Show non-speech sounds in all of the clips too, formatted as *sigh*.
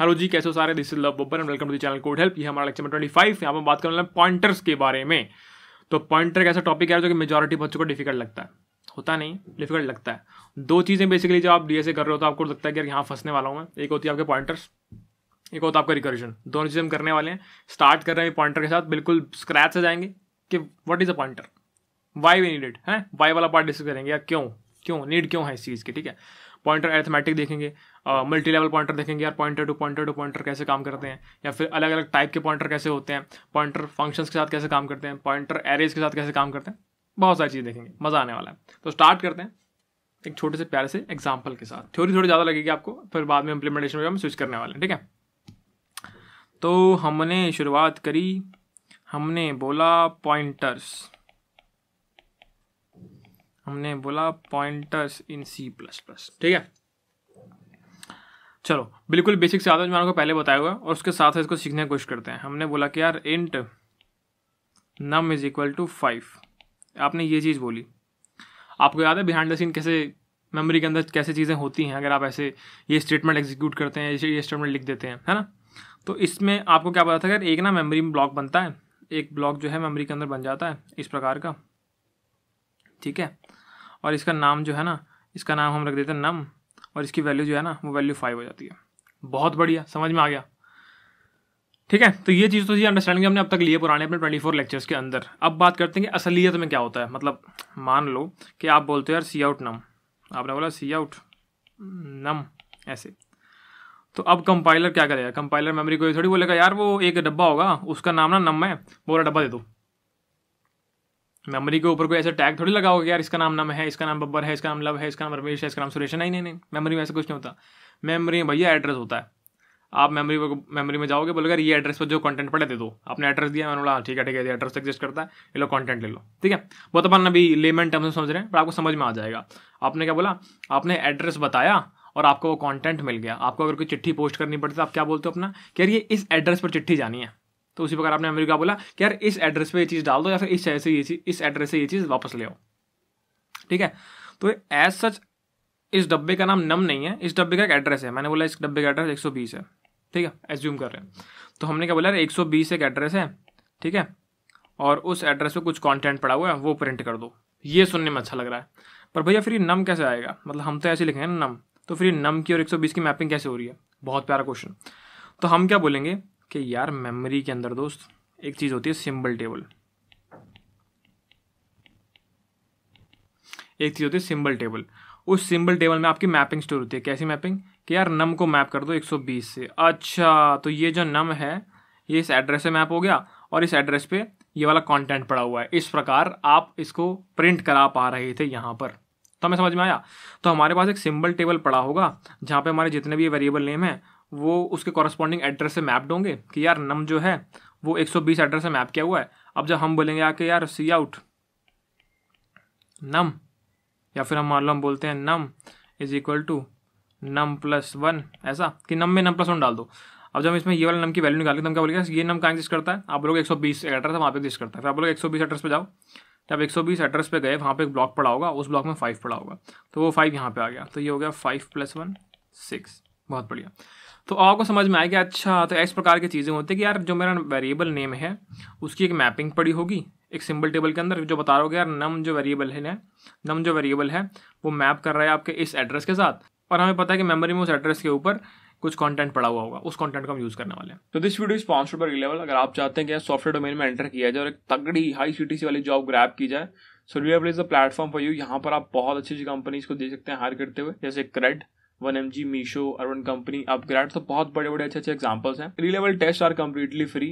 Hello जी कैसे हो सारे this is Luv Babbar and welcome to the channel Code Help ये हमारा लेक्चर ट्वेंटी फाइव यहाँ पर बात करने वाले पॉइंटर्स के बारे में तो पॉइंटर एक ऐसा टॉपिक है जो कि मेजोरिटी बच्चों को डिफिकल्ट लगता है होता नहीं डिफिकल्ट लगता है दो चीज़ें बेसिकली जब आप डी कर रहे हो तो आपको लगता है कि यहाँ फंसने वाला हूँ मैं एक होती है आपके पॉइंटर्स एक होता है आपका रिकर्जन दोनों चीज़ें हम करने वाले हैं स्टार्ट कर रहे हैं पॉइंटर के साथ बिल्कुल स्क्रैच से जाएंगे कि what is a pointer why we needed है वाई वाला पार्ट डिस्कस करेंगे या क्यों क्यों नीड क्यों है इस चीज़ की ठीक है पॉइंटर एथमेटिक देखेंगे मल्टी लेवल पॉइंटर देखेंगे यार pointer to pointer to pointer कैसे काम करते हैं या फिर अलग अलग टाइप के पॉइंटर कैसे होते हैं पॉइंटर फंक्शंस के साथ कैसे काम करते हैं पॉइंटर एरेज के साथ कैसे काम करते हैं बहुत सारी चीज़ देखेंगे मज़ा आने वाला है तो स्टार्ट करते हैं एक छोटे से प्यारे से एग्जाम्पल के साथ थ्योरी थोड़ी ज़्यादा लगेगी आपको फिर बाद में इम्प्लीमेंटेशन में हम स्विच करने वाले हैं ठीक है तो हमने शुरुआत करी हमने बोला पॉइंटर्स हमने बोला pointers in C plus plus ठीक है चलो बिल्कुल बेसिक से आदमी है मैंने पहले बताया हुआ और उसके साथ इसको सीखने की कोशिश करते हैं हमने बोला कि यार int num is equal to five आपने ये चीज़ बोली आपको याद है बिहाइंड द सीन कैसे मेमोरी के अंदर कैसे चीज़ें होती हैं अगर आप ऐसे ये स्टेटमेंट एग्जीक्यूट करते हैं ये स्टेटमेंट लिख देते हैं है ना तो इसमें आपको क्या पता था अगर एक ना मेमोरी में ब्लॉक बनता है एक ब्लॉक जो है मेमोरी के अंदर बन जाता है इस प्रकार का ठीक है और इसका नाम जो है ना इसका नाम हम रख देते हैं नम और इसकी वैल्यू जो है ना वो वैल्यू फाइव हो जाती है बहुत बढ़िया समझ में आ गया ठीक है तो ये चीज़ तो ये अंडरस्टैंडिंग हमने अब तक लिए पुराने अपने ट्वेंटी फोर लेक्चर्स के अंदर अब बात करते हैं कि असलियत में क्या होता है मतलब मान लो कि आप बोलते हो यार सी आउट नम आपने बोला सी आउट नम ऐसे तो अब कंपाइलर क्या करेगा कंपाइलर मेमोरी को थोड़ी बोलेगा यार वो एक डब्बा होगा उसका नाम ना नम है बोला डब्बा दे दो मेमोरी के ऊपर कोई ऐसा टैग थोड़ी लगाओगे यार इसका नाम नम है इसका नाम बब्बर है इसका नाम लव है इसका नाम रमेश है इसका नाम सुरेश है नहीं नहीं नहीं मेमोरी में ऐसा कुछ नहीं होता मेमोरी में भैया एड्रेस होता है आप मेमोरी मेमोरी में जाओगे बोलेगा ये एड्रेस पर जो कंटेंट पड़े दे दो आपने एड्रेस दिया मैंने बोला हाँ, ठीक है ठीक है एड्रेस एग्जिस्ट तो करता है ये लो कंटेंट ले लो ठीक है वो तो अपन अभी लेमन टर्म्स समझ रहे हैं पर आपको समझ में आ जाएगा आपने क्या बोला आपने एड्रेस बताया और आपको वो कंटेंट मिल गया आपको अगर कोई चिट्ठी पोस्ट करनी पड़ती तो आप क्या बोलते हो अपना कि यार ये इस एड्रेस पर चिट्ठी जानी है तो उसी प्रकार आपने अमेरिका बोला कि यार इस एड्रेस पे ये चीज़ डाल दो या फिर इस से ये चीज़ इस एड्रेस से ये चीज़ वापस ले आओ ठीक है तो एज सच इस डब्बे का नाम नम नहीं है इस डब्बे का एक एड्रेस है मैंने बोला इस डब्बे का एड्रेस बीस है ठीक है एज्यूम कर रहे हैं तो हमने क्या बोला यार बीस एक एड्रेस है ठीक है और उस एड्रेस पर कुछ कॉन्टेंट पड़ा हुआ है वो प्रिंट कर दो ये सुनने में अच्छा लग रहा है पर भैया फिर ये नम कैसे आएगा मतलब हम तो ऐसे लिखेंगे ना नम तो फिर ये नम की और 120 की मैपिंग कैसे हो रही है बहुत प्यारा क्वेश्चन तो हम क्या बोलेंगे कि यार मेमोरी के अंदर दोस्त एक चीज़ होती है सिंबल टेबल एक चीज़ होती है सिंबल टेबल उस सिंबल टेबल में आपकी मैपिंग स्टोर होती है कैसी मैपिंग कि यार नम को मैप कर दो 120 से अच्छा तो ये जो नम है ये इस एड्रेस से मैप हो गया और इस एड्रेस पे ये वाला कंटेंट पड़ा हुआ है इस प्रकार आप इसको प्रिंट करा पा रहे थे यहाँ पर तो हमें समझ में आया तो हमारे पास एक सिंबल टेबल पड़ा होगा जहाँ पे हमारे जितने भी वेरिएबल नेम हैं वो उसके कॉरस्पॉन्डिंग एड्रेस से मैप्ड होंगे कि यार नम जो है वो 120 एड्रेस से मैप किया हुआ है अब जब हम बोलेंगे आके यार सी आउट नम या फिर हम मान लो हम बोलते हैं num is equal to num plus one ऐसा कि नम में नम प्लस वन डाल दो अब जब इसमें ये वाला नम की वैल्यू निकालेंगे तो हम क्या बोलेंगे ये नम कहाँ एक्जिस्ट करता है आप लोग एक सौ एड्रेस वहाँ पे एक्जिस्ट करता है फिर आप लोग एक एड्रेस पर जाओ जब एक एड्रेस पे गए वहाँ पर एक ब्लॉक पड़ा होगा उस ब्लॉक में फाइव पड़ा होगा तो वो फाइव यहाँ पे आ गया तो ये हो गया फाइव प्लस वन सिक्स बहुत बढ़िया तो आपको समझ में आया कि अच्छा तो इस प्रकार की चीज़ें होती है कि यार जो मेरा वेरिएबल नेम है उसकी एक मैपिंग पड़ी होगी एक सिंबल टेबल के अंदर जो बता रहे हो यार नम जो वेरिएबल है ना नम जो वेरिएबल है वो मैप कर रहा है आपके इस एड्रेस के साथ और हमें पता है कि मेमोरी में उस एड्रेस के ऊपर कुछ कंटेंट पड़ा हुआ होगा उस कंटेंट को हम यूज करने वाले हैं तो दिस वीडियो स्पॉन्सर्ड पर अवेलेबल अगर आप चाहते हैं कि सॉफ्टवेयर डोमेन में एंटर किया जाए और एक तगड़ी हाई सी वाली जॉब ग्रैप की जाए so Relevel is the platform for you यहाँ पर आप बहुत अच्छी अच्छी कंपनीज को दे सकते हैं हायर करते हुए जैसे CRED one M G Meesho Urban Company upGrad तो बहुत बड़े बड़े अच्छे अच्छे एग्जाम्पल्स हैं Relevel test are completely free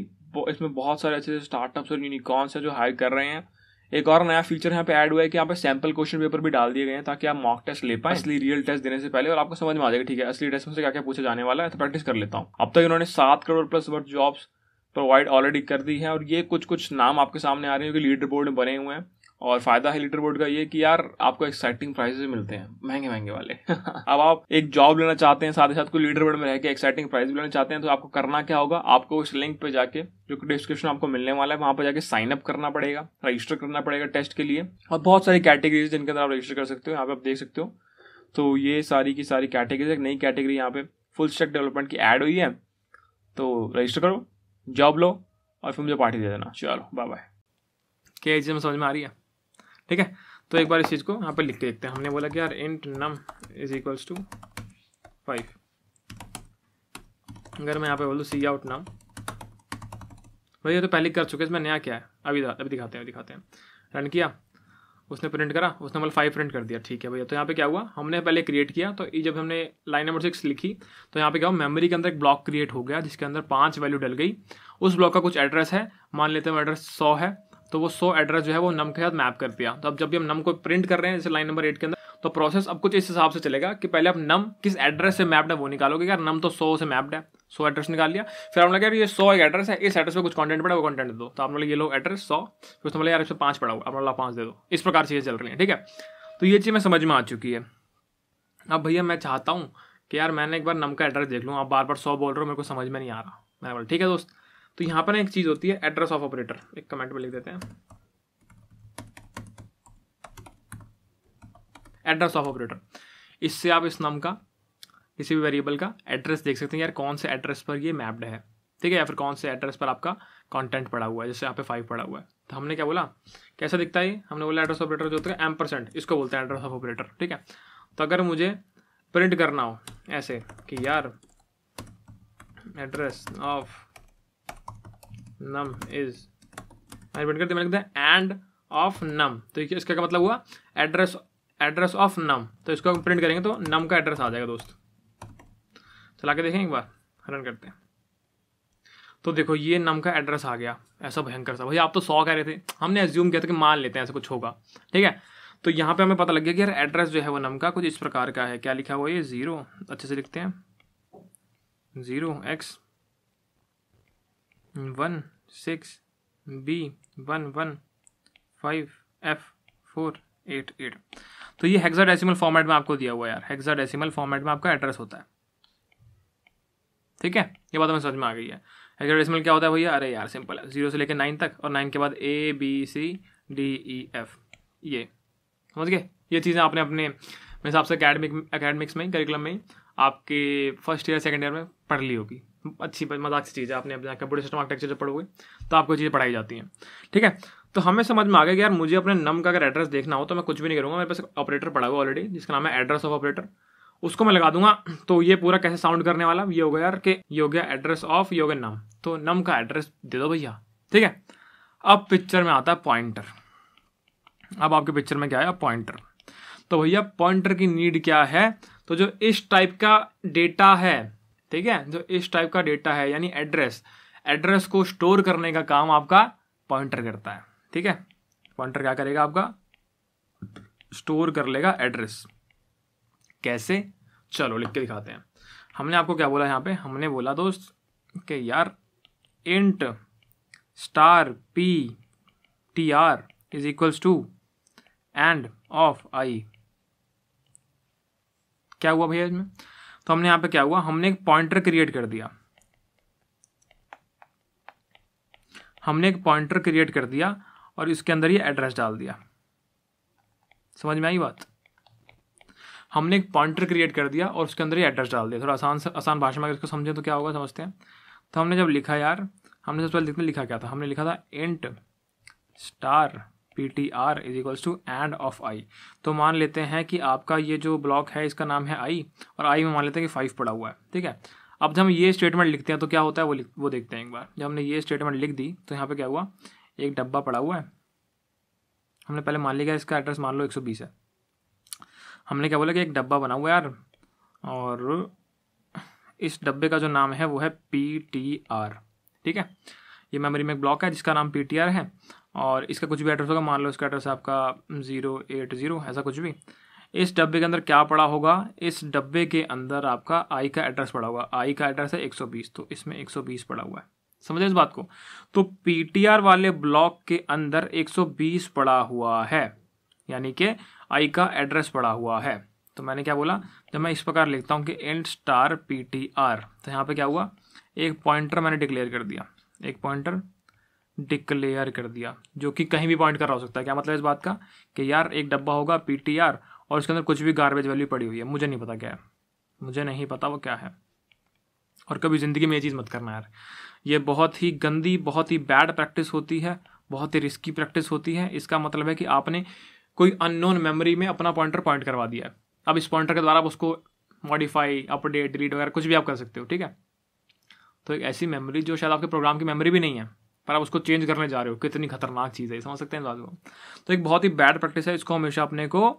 इसमें बहुत सारे अच्छे स्टार्टअप्स और यूनिकॉर्न्स हैं जो हायर कर रहे हैं एक और नया फीचर यहाँ पे ऐड हुआ है कि यहाँ पे सैम्पल क्वेश्चन पेपर भी डाल दिए गए हैं ताकि आप मॉक टेस्ट ले पाए असली रियल टेस्ट देने से पहले और आपको समझ में आ जाएगा ठीक है असली टेस्ट में से क्या क्या पूछा जाने वाला है तो प्रैक्टिस कर लेता हूँ अब तक इन्होंने सात crore plus work jobs provide already कर दी है और ये कुछ कुछ नाम आपके सामने आ रहे हैं जो कि लीडर बोर्ड में बने हुए हैं और फायदा है लीडर बोर्ड का ये कि यार आपको एक्साइटिंग प्राइजेस मिलते हैं महंगे महंगे वाले *laughs* अब आप एक जॉब लेना चाहते हैं साथ ही साथ कोई लीडर बोर्ड में रहकर एक्साइटिंग प्राइज भी लेना चाहते हैं तो आपको करना क्या होगा आपको उस लिंक पे जाके जो डिस्क्रिप्शन आपको मिलने वाला है वहां पर जाके साइन अप करना पड़ेगा रजिस्टर करना पड़ेगा टेस्ट के लिए और बहुत सारी कैटेगरीज जिनके अंदर आप रजिस्टर कर सकते हो यहाँ पे आप देख सकते हो तो ये सारी की सारी कैटेगरीज एक नई कैटेगरी यहाँ पे फुल स्टेक डेवलपमेंट की एड हुई है तो रजिस्टर करो जॉब लो और फिर मुझे पार्टी दे देना चलो बाय बाय क्या चीज़ समझ में आ रही है ठीक है तो एक बार इस चीज़ को यहाँ पर लिख के देखते हैं हमने बोला कि यार int num is equals to five अगर मैं यहाँ पे बोल सी आउट नम भैया तो पहले कर चुके इसमें नया क्या है अभी अभी दिखाते हैं दिखाते हैं रन किया उसने प्रिंट करा उसने मतलब फाइव प्रिंट कर दिया ठीक है भैया तो यहाँ पे क्या हुआ हमने पहले क्रिएट किया तो जब हमने लाइन नंबर सिक्स लिखी तो यहाँ पे क्या हुआ मेमोरी के अंदर एक ब्लॉक क्रिएट हो गया जिसके अंदर पांच वैल्यू डल गई उस ब्लॉक का कुछ एड्रेस है मान लेते हैं एड्रेस सौ है तो वो सौ एड्रेस जो है वो नम के साथ मैप कर दिया तो अब जब भी हम नम को प्रिंट कर रहे हैं जैसे लाइन नंबर एट के अंदर तो प्रोसेस अब कुछ इस हिसाब से चलेगा कि पहले आप नम किस एड्रेस से मैप्ड है वो निकालोगे यार नम तो सौ से मैप्ड है सो एड्रेस निकाल लिया फिर हम लोग ये सौ एक एड्रेस है इस एड्रेस पर कुछ कॉन्टेंट पड़ा वो कॉन्टेंट दो तो आप लोग ये लो एड्रेस सौ फिर उसमें यार पाँच पड़ा हुआ आप लोग पाँच दे दो इस प्रकार से ये चल रही है ठीक है तो ये चीज़ मैं समझ में आ चुकी है अब भैया मैं चाहता हूँ कि यार मैंने एक बार नम का एड्रेस देख लूँ आप बार बार सौ बोल रहे हो मेरे को समझ में नहीं आ रहा मैंने बोला ठीक है दोस्त तो यहां पर ना एक चीज़ होती है एड्रेस ऑफ ऑपरेटर एक कमेंट में लिख देते हैं एड्रेस ऑफ ऑपरेटर इससे आप इस नाम का किसी भी वेरिएबल का एड्रेस देख सकते हैं यार कौन से एड्रेस पर ये मैप्ड है ठीक है या फिर कौन से एड्रेस पर आपका कंटेंट पड़ा हुआ है जैसे यहाँ पे फाइव पड़ा हुआ है तो हमने क्या बोला कैसा दिखता है हमने बोला एड्रेस ऑपरेटर जो होता है एम परसेंट इसको बोलते हैं एड्रेस ऑफ ऑपरेटर ठीक है तो अगर मुझे प्रिंट करना हो ऐसे कि यार एड्रेस ऑफ नम इज मैंने प्रिंट करते मैंने एंड ऑफ नम तो इसका क्या मतलब हुआ एड्रेस एड्रेस ऑफ नम तो इसको हम प्रिंट करेंगे तो नम का एड्रेस आ जाएगा दोस्त चला के देखें एक बार रन करते हैं तो देखो ये नम का एड्रेस आ गया ऐसा भयंकर सा भाई आप तो सौ कह रहे थे हमने एज्यूम किया था कि मान लेते हैं ऐसा कुछ होगा ठीक है तो यहाँ पे हमें पता लग गया कि यार एड्रेस जो है वो नम का कुछ इस प्रकार का है क्या लिखा हुआ ये ज़ीरो अच्छे से लिखते हैं zero x one six B one one five F four eight eight तो ये हेक्साडेसिमल फॉर्मेट में आपको दिया हुआ यार हेक्साडेसिमल फॉर्मेट में आपका एड्रेस होता है ठीक है ये बात हमें समझ में आ गई है हेक्साडेसिमल क्या होता है भैया अरे यार सिंपल है जीरो से लेकर नाइन तक और नाइन के बाद A B C D E F ये समझ गए ये चीज़ें आपने अपने हिसाब से अकेडमिक अकेडमिक्स में करिकुलम में आपके फर्स्ट ईयर सेकेंड ईयर में पढ़ ली होगी अच्छी मजाक सी चीज़ है आपने अपने कंप्यूटर सिस्टम आर्किटेक्चर जब पढ़ोगे तो आपको चीज़ें पढ़ाई जाती हैं ठीक है तो हमें समझ में आ गया कि यार मुझे अपने नम का अगर एड्रेस देखना हो तो मैं कुछ भी नहीं करूँगा मेरे पास ऑपरेटर पड़ा हुआ ऑलरेडी जिसका नाम है एड्रेस ऑफ ऑपरेटर उसको मैं लगा दूंगा तो ये पूरा कैसे साउंड करने वाला ये हो गया यार कि हो गया एड्रेस ऑफ योग नम तो नम का एड्रेस दे दो भैया ठीक है अब पिक्चर में आता है पॉइंटर अब आपके पिक्चर में क्या आया पॉइंटर तो भैया पॉइंटर की नीड क्या है तो जो इस टाइप का डेटा है ठीक है जो इस टाइप का डेटा है यानी एड्रेस एड्रेस को स्टोर करने का काम आपका पॉइंटर करता है ठीक है पॉइंटर क्या करेगा आपका स्टोर कर लेगा एड्रेस कैसे चलो लिख के दिखाते हैं हमने आपको क्या बोला यहाँ पे हमने बोला दोस्त कि यार int star P T R is equals to and of I क्या हुआ भैया इसमें तो हमने यहां पे क्या हुआ हमने एक पॉइंटर क्रिएट कर दिया हमने एक पॉइंटर क्रिएट कर दिया और इसके अंदर ये एड्रेस डाल दिया समझ में आई बात हमने एक पॉइंटर क्रिएट कर दिया और उसके अंदर ये एड्रेस डाल दिया थोड़ा आसान आसान भाषा में अगर इसको समझे तो क्या होगा समझते हैं तो हमने जब लिखा यार हमने सबसे पहले लिखा क्या था हमने लिखा था int star P T R is equals to and of I तो मान लेते हैं कि आपका ये जो ब्लॉक है इसका नाम है आई और आई में मान लेते हैं कि फाइव पड़ा हुआ है ठीक है अब जब हम ये स्टेटमेंट लिखते हैं तो क्या होता है वो वो देखते हैं एक बार जब हमने ये स्टेटमेंट लिख दी तो यहाँ पे क्या हुआ एक डब्बा पड़ा हुआ है हमने पहले मान लिया इसका एड्रेस मान लो एक सौ बीस है हमने क्या बोला कि एक डब्बा बना हुआ है यार और इस डब्बे का जो नाम है वो है पी टी आर ठीक है ये मेमोरी में एक ब्लॉक है जिसका नाम पी टी आर है और इसका कुछ भी एड्रेस होगा मान लो इसका एड्रेस आपका ज़ीरो एट ज़ीरो ऐसा कुछ भी इस डब्बे के अंदर क्या पड़ा होगा इस डब्बे के अंदर आपका आई का एड्रेस पड़ा होगा आई का एड्रेस है 120 तो इसमें 120 पड़ा हुआ है समझे इस बात को तो आर वाले ब्लॉक के अंदर 120 पड़ा हुआ है यानी कि आई का एड्रेस पड़ा हुआ है तो मैंने क्या बोला जब तो मैं इस प्रकार लिखता हूँ कि and star P T R तो यहाँ पर क्या हुआ एक पॉइंटर मैंने डिक्लेयर कर दिया एक पॉइंटर डिक्लेयर कर दिया जो कि कहीं भी पॉइंट कर रहा हो सकता है क्या मतलब इस बात का कि यार एक डब्बा होगा पी और उसके अंदर कुछ भी गार्बेज वैल्यू पड़ी हुई है मुझे नहीं पता क्या है मुझे नहीं पता वो क्या है और कभी ज़िंदगी में ये चीज़ मत करना यार ये बहुत ही गंदी बहुत ही बैड प्रैक्टिस होती है बहुत ही रिस्की प्रैक्टिस होती है इसका मतलब है कि आपने कोई अननोन मेमोरी में अपना पॉइंटर पॉइंट करवा दिया है अब इस पॉइंटर के द्वारा आप उसको मॉडिफाई अपडेट डिलीट वगैरह कुछ भी आप कर सकते हो ठीक है तो एक ऐसी मेमोरी जो शायद आपके प्रोग्राम की मेमोरी भी नहीं है पर आप उसको चेंज करने जा रहे हो कितनी खतरनाक चीज़ है समझ सकते हैं बात को तो एक बहुत ही बैड प्रैक्टिस है इसको हमेशा अपने को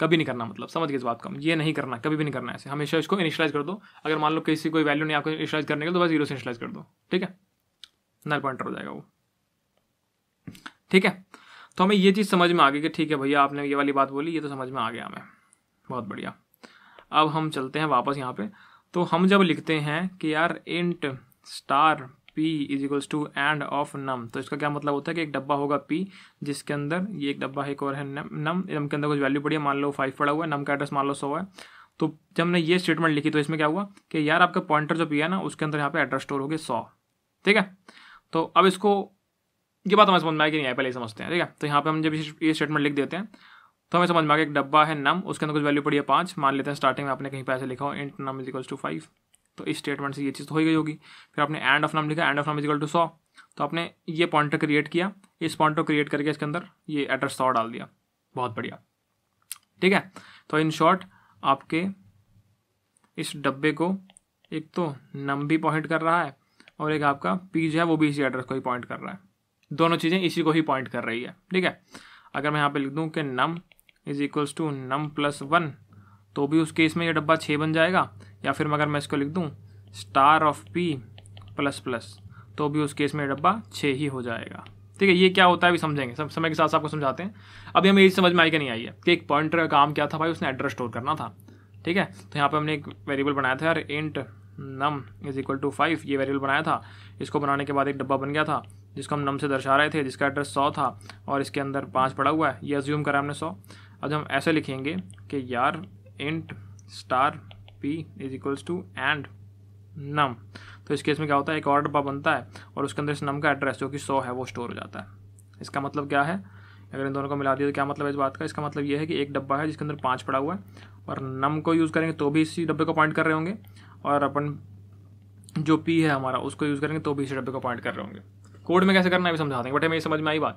कभी नहीं करना मतलब समझ गए इस बात को ये नहीं करना कभी भी नहीं करना ऐसे हमेशा इसको इनिशलाइज कर दो अगर मान लो किसी कोई वैल्यू नहीं आपको इनिशलाइज करने के तो बस जीरो से इनिशलाइज कर दो ठीक है नल पॉइंटर हो जाएगा वो ठीक है तो हमें ये चीज़ समझ में आ गई कि ठीक है भैया आपने ये वाली बात बोली ये तो समझ में आ गया हमें बहुत बढ़िया अब हम चलते हैं वापस यहाँ पे तो हम जब लिखते हैं कि यार int star P is equals to and of num तो इसका क्या मतलब होता है कि एक डब्बा होगा पी जिसके अंदर ये एक डब्बा एक और है नम नम के अंदर कुछ वैल्यू पड़ी है मान लो फाइव पड़ा हुआ है नम का एड्रेस मान लो सौ है तो जब हमने ये स्टेटमेंट लिखी तो इसमें क्या हुआ कि यार आपका पॉइंटर जो पिया ना उसके अंदर यहाँ पे एड्रेस स्टोर हो गया सौ ठीक है तो अब इसको ये बात हमें समझ में आई कि नहीं आए पहले समझते हैं ठीक है तो यहाँ पे हम जब ये स्टेटमेंट लिख देते हैं तो हमें समझ में आ गया एक डब्बा है नम उसके अंदर कुछ वैल्यू पड़ी है पाँच मान लेते हैं स्टार्टिंग में आपने कहीं पैसे लिखा हो int num is equals to five तो इस स्टेटमेंट से ये चीज़ तो हो गई होगी फिर आपने एंड ऑफ नाम लिखा एंड ऑफ नाम इजिकल टू सौ तो आपने ये पॉइंटर क्रिएट किया इस पॉइंटर क्रिएट करके इसके अंदर ये एड्रेस सौ डाल दिया बहुत बढ़िया ठीक है तो इन शॉर्ट आपके इस डब्बे को एक तो नम भी पॉइंट कर रहा है और एक आपका पी जो है वो भी इसी एड्रेस को ही पॉइंट कर रहा है दोनों चीज़ें इसी को ही पॉइंट कर रही है ठीक है अगर मैं यहाँ पे लिख दूँ कि num is equals to num plus one तो भी उस केस में ये डब्बा छः बन जाएगा या फिर मगर मैं इसको लिख दूँ star of P plus plus तो भी उस केस में डब्बा छः ही हो जाएगा ठीक है ये क्या होता है अभी समझेंगे सब समय के साथ आपको समझाते हैं अभी हमें ये समझ में आई कि नहीं आई है कि एक पॉइंटर का काम क्या था भाई उसने एड्रेस स्टोर करना था ठीक है तो यहाँ पे हमने एक वेरिएबल बनाया था यार int num is equal to five ये वेरिएबल बनाया था इसको बनाने के बाद एक डब्बा बन गया था जिसको हम नम से दर्शा रहे थे जिसका एड्रेस सौ था और इसके अंदर पाँच पड़ा हुआ है ये अज्यूम करा हमने सौ अब हम ऐसे लिखेंगे कि यार int star P is equals to and num तो इस केस में क्या होता है एक और डब्बा बनता है और उसके अंदर इस नम का एड्रेस जो कि सौ है वो स्टोर हो जाता है इसका मतलब क्या है अगर इन दोनों को मिला दिया तो क्या मतलब है इस बात का इसका मतलब ये है कि एक डब्बा है जिसके अंदर पाँच पड़ा हुआ है और नम को यूज़ करेंगे तो भी इसी डब्बे को पॉइंट कर रहे होंगे और अपन जो पी है हमारा उसको यूज़ करेंगे तो भी इसी डब्बे को पॉइंट कर रहे होंगे कोड में कैसे करना है अभी समझाते हैं बट हमें समझ में आई बात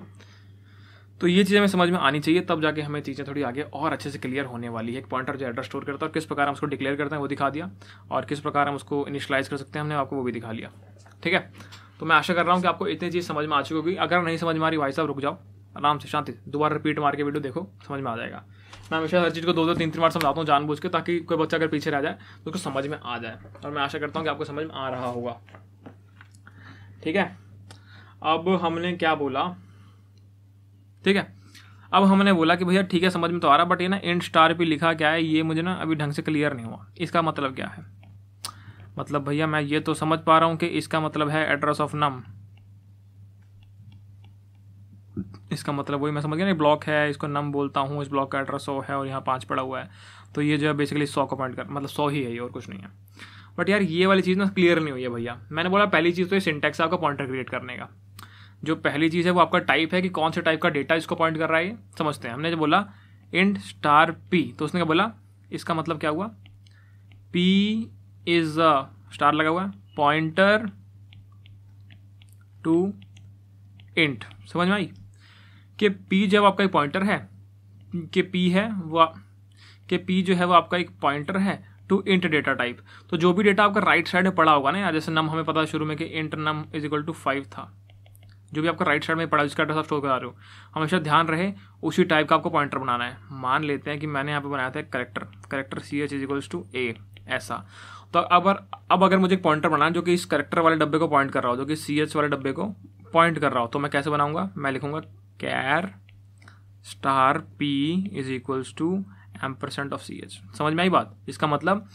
तो ये चीज़ें हमें समझ में आनी चाहिए तब जाके हमें चीज़ें थोड़ी आगे और अच्छे से क्लियर होने वाली है एक पॉइंटर जो एड्रेस स्टोर करता है और किस प्रकार हम उसको डिक्लेयर करते हैं वो दिखा दिया और किस प्रकार हम उसको इनिशलाइज कर सकते हैं हमने आपको वो भी दिखा लिया ठीक है तो मैं आशा कर रहा हूँ कि आपको इतनी चीज़ समझ में आ चुकी होगी अगर नहीं समझ में आ रही भाई साहब रुक जाओ आराम से शांति दोबारा रिपीट मार के वीडियो देखो समझ में आ जाएगा मैं हमेशा हर चीज़ को दो दो तीन तीन बार समझाता हूँ जानबूझ के ताकि कोई बच्चा अगर पीछे रह जाए तो उसको समझ में आ जाए और मैं आशा करता हूँ कि आपको समझ में आ रहा होगा ठीक है अब हमने क्या बोला ठीक है अब हमने बोला कि भैया ठीक है समझ में तो आ रहा बट ये ना एंड स्टार पे लिखा क्या है ये मुझे ना अभी ढंग से क्लियर नहीं हुआ इसका मतलब क्या है मतलब भैया मैं ये तो समझ पा रहा हूँ कि इसका मतलब है एड्रेस ऑफ नम इसका मतलब वही मैं समझ गया ना ब्लॉक है इसको नम बोलता हूँ इस ब्लॉक का एड्रेस सौ है और यहाँ पाँच पड़ा हुआ है तो ये जो है बेसिकली सौ को पॉइंट कर मतलब सौ ही है ये और कुछ नहीं है बट यार ये वाली चीज़ ना क्लियर नहीं हुई है भैया मैंने बोला पहली चीज़ तो ये सिंटेक्स आपका पॉइंटर क्रिएट करने का जो पहली चीज़ है वो आपका टाइप है कि कौन से टाइप का डेटा इसको पॉइंट कर रहा है समझते हैं हमने जो बोला इंड स्टार पी तो उसने क्या बोला इसका मतलब क्या हुआ पी इज अ स्टार लगा हुआ है पॉइंटर टू इंट समझ में आई कि पी जब आपका एक पॉइंटर है कि पी है वो कि पी जो है वो आपका एक पॉइंटर है टू इंट डेटा टाइप तो जो भी डेटा आपका राइट साइड में पड़ा होगा ना जैसे नम हमें पता शुरू में कि int num is equal to five था जो भी आपका राइट साइड में पड़ा जिसका एड्रेस आप स्टोर करा रहे हो हमेशा ध्यान रहे उसी टाइप का आपको पॉइंटर बनाना है मान लेते हैं कि मैंने यहाँ पे बनाया था character character C H is to A ऐसा तो अब अब अगर मुझे एक पॉइंटर बनाना है जो कि इस करेक्टर वाले डब्बे को पॉइंट कर रहा हो जो कि सी एच वाले डब्बे को पॉइंट कर रहा हो तो मैं कैसे बनाऊंगा मैं लिखूंगा char star P is equals to ampersand of C H समझ में आई बात इसका मतलब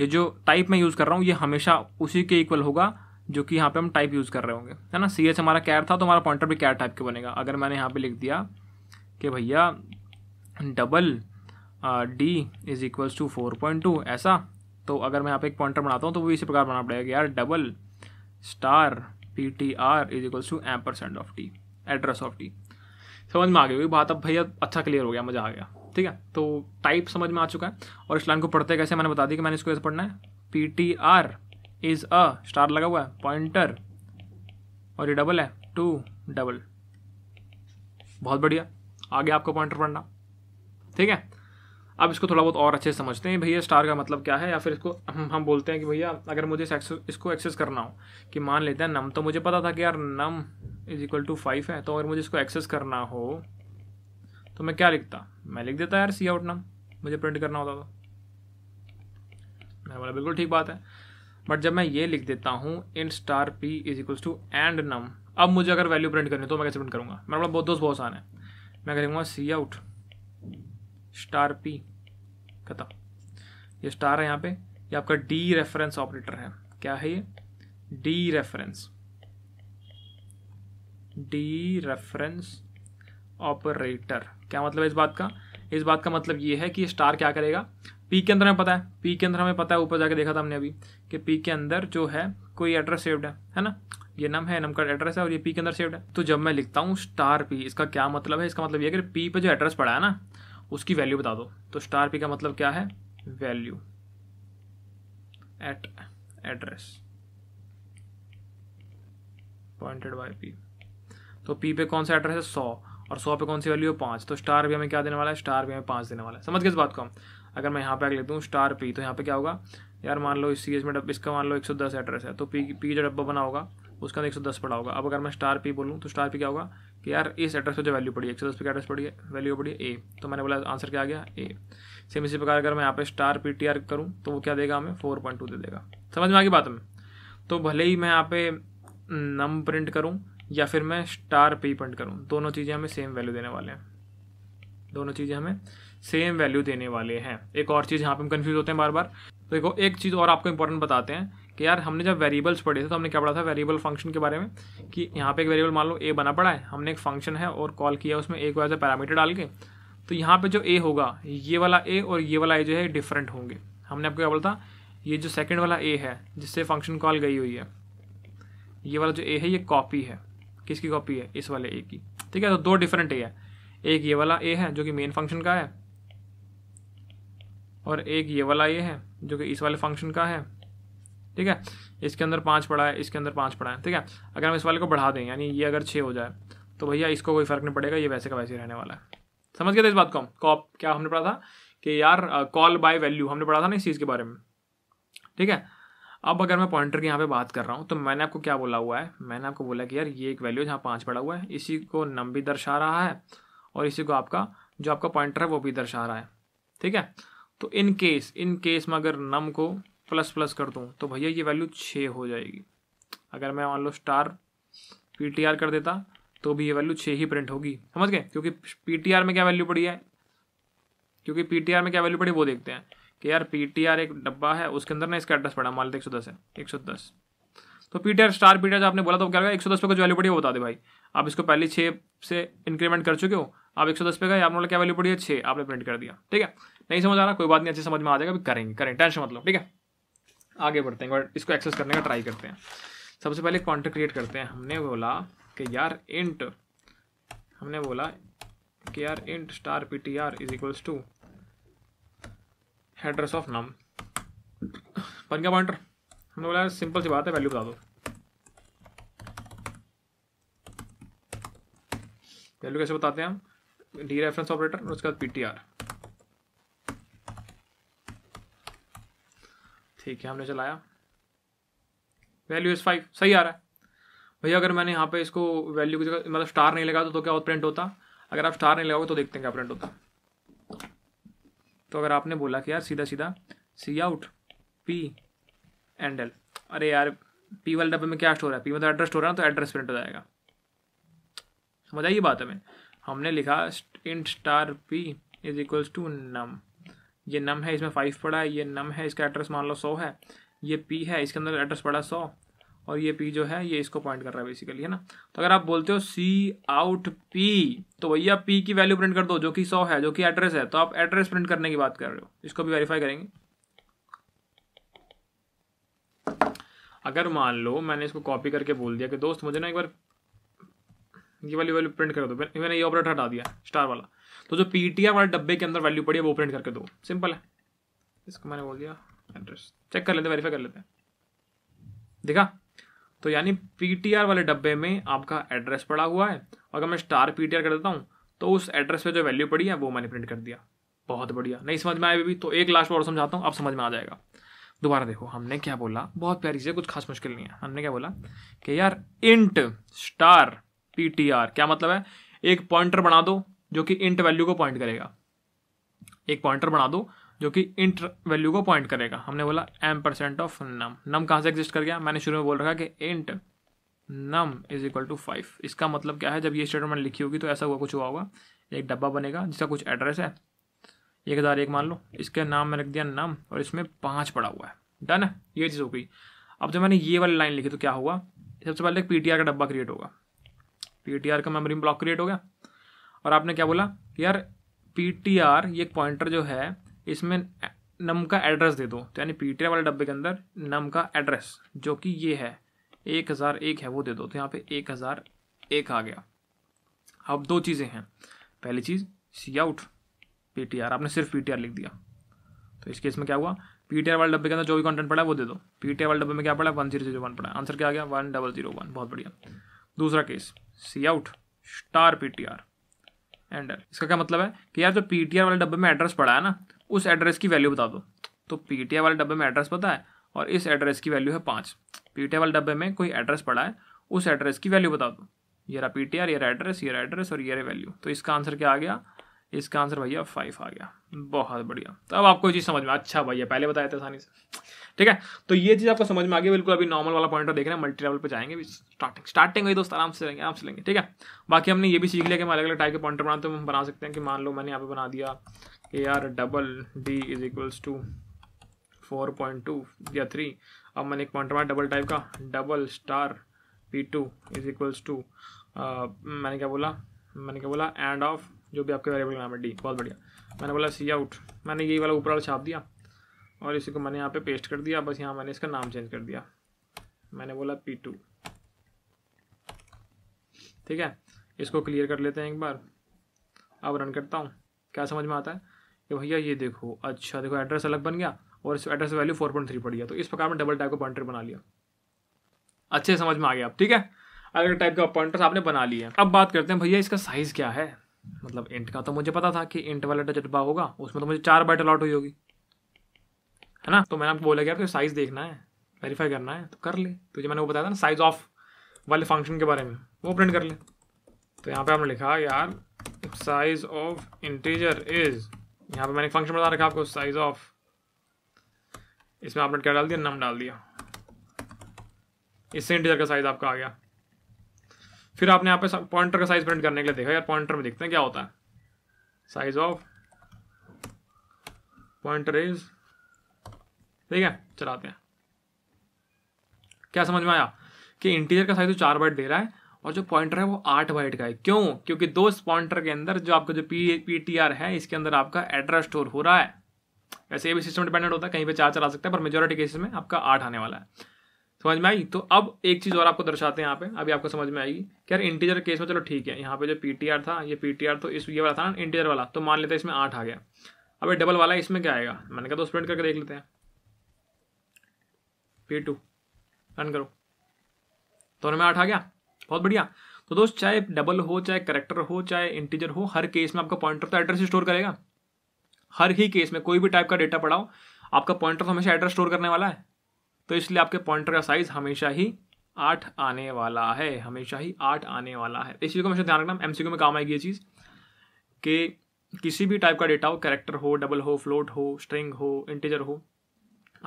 ये जो टाइप मैं यूज़ कर रहा हूँ ये हमेशा उसी के इक्वल होगा जो कि यहाँ पे हम टाइप यूज़ कर रहे होंगे है ना सी एच हमारा कैर था तो हमारा पॉइंटर भी कैर टाइप के बनेगा अगर मैंने यहाँ पे लिख दिया कि भैया double D is equals to four point two ऐसा तो अगर मैं यहाँ पे एक पॉइंटर बनाता हूँ तो वो इसी प्रकार बनाना पड़ेगा कि यार double star P T R is equals to ampersand of T address of T समझ में आ गई बात अब भैया अच्छा क्लियर हो गया मज़ा आ गया ठीक है तो टाइप समझ में आ चुका है और इस लाइन को पढ़ते कैसे मैंने बता दी कि मैंने इसको कैसे पढ़ना है P T R is a star लगा हुआ है पॉइंटर और ये डबल है टू डबल बहुत बढ़िया आगे आपको पॉइंटर पढ़ना ठीक है अब इसको थोड़ा बहुत और अच्छे से समझते हैं भैया स्टार का मतलब क्या है या फिर इसको हम बोलते हैं कि भैया अगर मुझे इसको एक्सेस करना हो कि मान लेते हैं नम तो मुझे पता था कि यार num is equal to five है तो अगर मुझे इसको एक्सेस करना हो तो मैं क्या लिखता मैं लिख देता यार सी आउट नम मुझे प्रिंट करना होता तो मैंने बोला मतलब बिल्कुल ठीक बात है बट जब मैं ये लिख देता हूँ in star P is equals to and num अब मुझे अगर वैल्यू प्रिंट करनी है तो मैं कैसे प्रिंट करूँगा मेरा बड़ा बहुत दोस्त बहुत आसान है मैं करूँगा सी आउट स्टार पी खत्म ये स्टार है यहाँ पे ये आपका डी रेफरेंस ऑपरेटर है क्या है ये dereference dereference operator क्या मतलब है इस बात का इस बात का मतलब ये है कि स्टार क्या करेगा पी के अंदर हमें पता है पी के अंदर हमें पता है ऊपर जाके देखा था हमने अभी कि पी के अंदर जो है कोई एड्रेस सेव्ड है है ना ये नम है नम का एड्रेस है और ये पी के अंदर सेव्ड है तो जब मैं लिखता हूँ स्टार पी इसका क्या मतलब है इसका मतलब ये कि पी पे जो एड्रेस पड़ा है ना उसकी वैल्यू बता दो तो स्टार पी का मतलब क्या है value at address pointed by P तो पी पे कौन सा एड्रेस है सौ और सौ पे कौन सी वैल्यू है पाँच तो स्टार भी हमें क्या देने वाला है स्टार भी हमें पाँच देने वाला है समझ गए इस बात को हम अगर मैं यहाँ पे आगे लेता हूँ स्टार पी तो यहाँ पे क्या होगा यार मान लो इस सी में डब इसका मान लो 110 एड्रेस है तो पी पी जो डब्बा बना होगा उसका तो एक सौ दस पड़ा होगा अब अगर मैं स्टार पी बोलूँ तो स्टार पी क्या होगा कि यार इस एड्रेस पर जो वैल्यू पड़ी है एक सौ दस पे एड्रेस पड़ी है वैल्यू पड़ी है ए तो मैंने बोला आंसर क्या आ गया ए सेम इसी प्रकार अगर मैं यहाँ पे स्टार पी टी आर करूँ तो वो क्या देगा हमें फोर पॉइंट टू दे देगा समझ में आ गई बात हमें तो भले ही मैं यहाँ पे नम प्रिंट करूँ या फिर मैं स्टार पी प्रिंट करूँ दोनों चीज़ें हमें सेम वैल्यू देने वाले हैं दोनों चीज़ें हमें सेम वैल्यू देने वाले हैं एक और चीज़ यहाँ पे हम कन्फ्यूज होते हैं बार बार तो देखो एक चीज़ और आपको इंपॉर्टेंट बताते हैं कि यार हमने जब वेरिएबल्स पढ़े थे तो हमने क्या पढ़ा था वेरिएबल फंक्शन के बारे में कि यहाँ पे एक वेरिएबल मान लो ए बना पड़ा है हमने एक फंक्शन है और कॉल किया उसमें ए को एज ए पैरामीटर डाल के तो यहाँ पे जो ए होगा ये वाला ए और ये वाला ए जो है डिफरेंट होंगे हमने आपको क्या बोला था ये जो सेकेंड वाला ए है जिससे फंक्शन कॉल गई हुई है ये वाला जो ए है ये कॉपी है किसकी कॉपी है इस वाले ए की ठीक है तो दो डिफरेंट ए है एक ये वाला ए है जो कि मेन फंक्शन का है और एक ये वाला ये है जो कि इस वाले फंक्शन का है ठीक है इसके अंदर पाँच पड़ा है इसके अंदर पाँच पड़ा है ठीक है अगर हम इस वाले को बढ़ा दें यानी ये अगर छः हो जाए तो भैया इसको कोई फ़र्क नहीं पड़ेगा ये वैसे का वैसे रहने वाला है समझ गए था इस बात को हम कॉप क्या हमने पढ़ा था कि यार कॉल बाय वैल्यू हमने पढ़ा था ना इस चीज़ के बारे में ठीक है अब अगर मैं पॉइंटर की यहाँ पे बात कर रहा हूँ तो मैंने आपको क्या बोला हुआ है मैंने आपको बोला कि यार ये एक वैल्यू जहाँ पाँच पड़ा हुआ है इसी को नम भी दर्शा रहा है और इसी को आपका जो आपका पॉइंटर है वो भी दर्शा रहा है ठीक है तो इन केस इन केस में अगर नम को प्लस प्लस कर दूँ तो भैया ये वैल्यू छः हो जाएगी अगर मैं मान लो स्टार पी टी आर कर देता तो भी ये वैल्यू छः ही प्रिंट होगी समझ गए क्योंकि पी में क्या वैल्यू पड़ी है क्योंकि पी में क्या वैल्यू पड़ी वो देखते हैं कि यार पी एक डब्बा है उसके अंदर ना इसका एड्रेस पड़ा मान लेते एक सौ दस है एक सौ दस तो P T R star P T R आपने बोला तो क्या होगा एक सौ दस पे कुछ वैल्यू पड़ी वो बता दे भाई आप इसको पहले छः से इंक्रीमेंट कर चुके हो आप एक सौ दस पे गए आपने बोला क्या वैल्यू पड़ी है छः आपने प्रिंट कर दिया ठीक है नहीं समझ आ रहा कोई बात नहीं अच्छे समझ में आ जाएगा अभी करेंगे करें टेंशन मतलब ठीक है आगे बढ़ते हैं इसको एक्सेस करने का ट्राई करते हैं सबसे पहले कॉन्टेक्ट क्रिएट करते हैं हमने बोला कि यार इंट हमने बोला कि यार int star P T R is equals to address of num बन गया पॉइंटर हमने बोला यार सिंपल सी बात है वैल्यू बता दो वैल्यू कैसे बताते हैं हम डी रेफरेंस ऑपरेटर और उसके बाद पी टी आर ठीक है हमने चलाया वैल्यू इज़ फाइव सही आ रहा है भैया अगर मैंने यहाँ पे इसको वैल्यू की जगह मतलब स्टार नहीं लगा तो, तो क्या प्रिंट होता अगर आप स्टार नहीं लगाओगे तो देखते हैं क्या प्रिंट होता तो अगर आपने बोला कि यार सीधा सीधा C out P end L अरे यार पी वाले डब्बे में क्या स्टोर है पी मतलब एड्रेस स्टोर है ना तो एड्रेस प्रिंट हो जाएगा समझ आई बात हमें हमने लिखा int star P is equals to num ये नम है इसमें फाइव पड़ा है ये नम है इसका एड्रेस मान लो सौ है ये पी है इसके अंदर एड्रेस पड़ा सौ और ये पी जो है ये इसको पॉइंट कर रहा है बेसिकली है ना तो अगर आप बोलते हो सी आउट पी तो भैया पी की वैल्यू प्रिंट कर दो जो कि सौ है जो कि एड्रेस है तो आप एड्रेस प्रिंट करने की बात कर रहे हो इसको भी वेरीफाई करेंगे अगर मान लो मैंने इसको कॉपी करके बोल दिया कि दोस्त मुझे ना एक बार ये वाली वैल्यू प्रिंट कर दो मैंने ये ऑपरेटर हटा दिया स्टार वाला तो जो पीटीआर वाले डब्बे के अंदर वैल्यू पड़ी है वो प्रिंट करके दो सिंपल है इसको मैंने बोल दिया एड्रेस चेक कर लेते हैं वेरीफाई कर लेते हैं देखा तो यानी पीटीआर वाले डब्बे में आपका एड्रेस पड़ा हुआ है और अगर मैं स्टार पीटीआर कर देता हूँ तो उस एड्रेस पे जो वैल्यू पड़ी है वो मैंने प्रिंट कर दिया बहुत बढ़िया नहीं समझ में आया अभी तो एक लास्ट बार और समझाता हूँ अब समझ में आ जाएगा दोबारा देखो हमने क्या बोला बहुत प्यारी चीज़ कुछ खास मुश्किल नहीं है हमने क्या बोला कि यार इंट स्टार पी क्या मतलब है एक पॉइंटर बना दो जो कि इंट वैल्यू को पॉइंट करेगा एक पॉइंटर बना दो जो कि इंट वैल्यू को पॉइंट करेगा हमने बोला ampersand of num num कहाँ से एग्जिस्ट कर गया मैंने शुरू में बोल रखा कि int num is equal to five इसका मतलब क्या है जब ये स्टेटमेंट लिखी होगी तो ऐसा हुआ कुछ हुआ होगा एक डब्बा बनेगा जिसका कुछ एड्रेस है एक हज़ार एक मान लो इसका नाम मैंने रख दिया नम और इसमें पाँच पड़ा हुआ है डन है ये चीज़ हो गई अब जब मैंने ये वाली लाइन लिखी तो क्या हुआ सबसे पहले एक पी का डब्बा क्रिएट होगा पी का मेमोरी ब्लॉक क्रिएट हो गया और आपने क्या बोला यार पी टी आर ये पॉइंटर जो है इसमें नम का एड्रेस दे दो तो यानी पी टी आर वाले डब्बे के अंदर नम का एड्रेस जो कि ये है एक हज़ार एक है वो दे दो तो यहाँ पे एक हज़ार एक आ गया अब दो चीज़ें हैं पहली चीज़ C out P T R आपने सिर्फ पी टी आर लिख दिया तो इस केस में क्या हुआ पी टी आर वाले डब्बे के अंदर जो भी कंटेंट पड़ा है वो दे दो पी टी वाले डब्बे में क्या पड़ा वन जीरो जीरो वन पड़ा आंसर क्या आ गया वन डबल जीरो वन बहुत बढ़िया दूसरा case C out star P T R endl इसका क्या मतलब है कि यार जो पी वाले डब्बे में एड्रेस पड़ा है ना उस एड्रेस की वैल्यू बता दो तो पी वाले डब्बे में एड्रेस पता है और इस एड्रेस की वैल्यू है पाँच पी वाले डब्बे में कोई एड्रेस पड़ा है उस एड्रेस की वैल्यू बता दो ये रहा पी टी आर ये एड्रेस ये एड्रेस और ये वैल्यू तो इसका आंसर क्या आ गया इसका आंसर भैया फाइव आ गया बहुत बढ़िया तो अब आपको चीज़ समझ में अच्छा भैया पहले बताया था आसानी से ठीक है तो ये चीज़ आपको समझ में आ गई बिल्कुल अभी नॉर्मल वाला पॉइंट देख रहे हैं मल्टी लेवल पर जाएंगे स्टार्टिंग स्टार्टिंग हुई दोस्त आराम से लेंगे आराम से लेंगे ठीक है बाकी हमने ये भी सीख लिया कि हम अलग अलग टाइप के पॉइंट बनाते हैं हम बना सकते हैं कि मान लो मैंने यहाँ पे बना दिया A R double D is equals to four point two या थ्री अब मैंने एक पॉइंट बनाया डबल टाइप का double star P two is equals to मैंने क्या बोला मैंने क्या बोला एंड ऑफ जो भी आपके वेरिएबल नाम है डी बहुत बढ़िया मैंने बोला सी आउट मैंने यही वाला ऊपर वाला छाप दिया और इसी को मैंने यहाँ पे पेस्ट कर दिया बस यहाँ मैंने इसका नाम चेंज कर दिया मैंने बोला पी टू ठीक है इसको क्लियर कर लेते हैं एक बार अब रन करता हूँ क्या समझ में आता है कि भैया ये देखो अच्छा देखो एड्रेस अलग बन गया और इस address value four point three पड़ गया तो इस प्रकार में डबल टाइप का पॉइंटर बना लिया अच्छे समझ में आ गया आप ठीक है अलग टाइप का पॉइंटर आपने बना लिया अब बात करते हैं भैया इसका साइज़ क्या है मतलब इंट का तो मुझे पता था कि इंट वाला तजर्बा होगा उसमें तो मुझे चार बाइट अलॉट हुई होगी है ना तो मैंने आपको बोला गया तो साइज़ देखना है वेरीफाई करना है तो कर ले तुझे मैंने वो बताया था ना साइज़ ऑफ वाले फंक्शन के बारे में वो प्रिंट कर ले तो यहाँ पे हमने लिखा यार साइज ऑफ इंटीजर इज यहाँ पे मैंने फंक्शन बता रखा आपको साइज ऑफ इसमें आपने क्या डाल दिया नम डाल दिया इससे इंटीजर का साइज आपका आ गया फिर आपने यहाँ पे पॉइंटर का साइज प्रिंट करने के लिए देखा यार पॉइंटर में देखते हैं क्या होता है साइज ऑफ पॉइंटर इज ठीक है चलाते हैं क्या समझ में आया कि इंटीजर का साइज तो चार बाइट दे रहा है और जो पॉइंटर है वो आठ बाइट का है क्यों क्योंकि दो पॉइंटर के अंदर जो आपका जो पी पी टी आर है इसके अंदर आपका एड्रेस स्टोर हो रहा है ऐसे ये भी सिस्टम डिपेंडेंट होता है कहीं पे चार चला सकता है पर मेजोरिटी केसेस में आपका आठ आने वाला है समझ में आई तो अब एक चीज़ और आपको दर्शाते हैं यहाँ पे अभी आपको समझ में आएगी कि यार इंटीजर केस में चलो ठीक है यहाँ पे जो पी था ये पी तो इस ये वाला था ना इंटीजर वाला तो मान लेते हैं इसमें आठ आ गया अब ये डबल वाला इसमें क्या आएगा मैंने कहा तो स्प्रिंट करके देख लेते हैं पी टू रन करो तो उनमें आठ आ गया बहुत बढ़िया तो दोस्त चाहे डबल हो चाहे करेक्टर हो चाहे इंटीजर हो हर केस में आपका पॉइंटर तो एड्रेस स्टोर करेगा हर ही केस में कोई भी टाइप का डेटा पढ़ाओ आपका पॉइंटर तो हमेशा एड्रेस स्टोर करने वाला है तो इसलिए आपके पॉइंटर का साइज़ हमेशा ही आठ आने वाला है हमेशा ही आठ आने वाला है इसी को हमेशा ध्यान रखना एम में काम आएगी ये चीज़ कि किसी भी टाइप का डेटा हो कैरेक्टर हो डबल हो फ्लोट हो स्ट्रिंग हो इंटीजर हो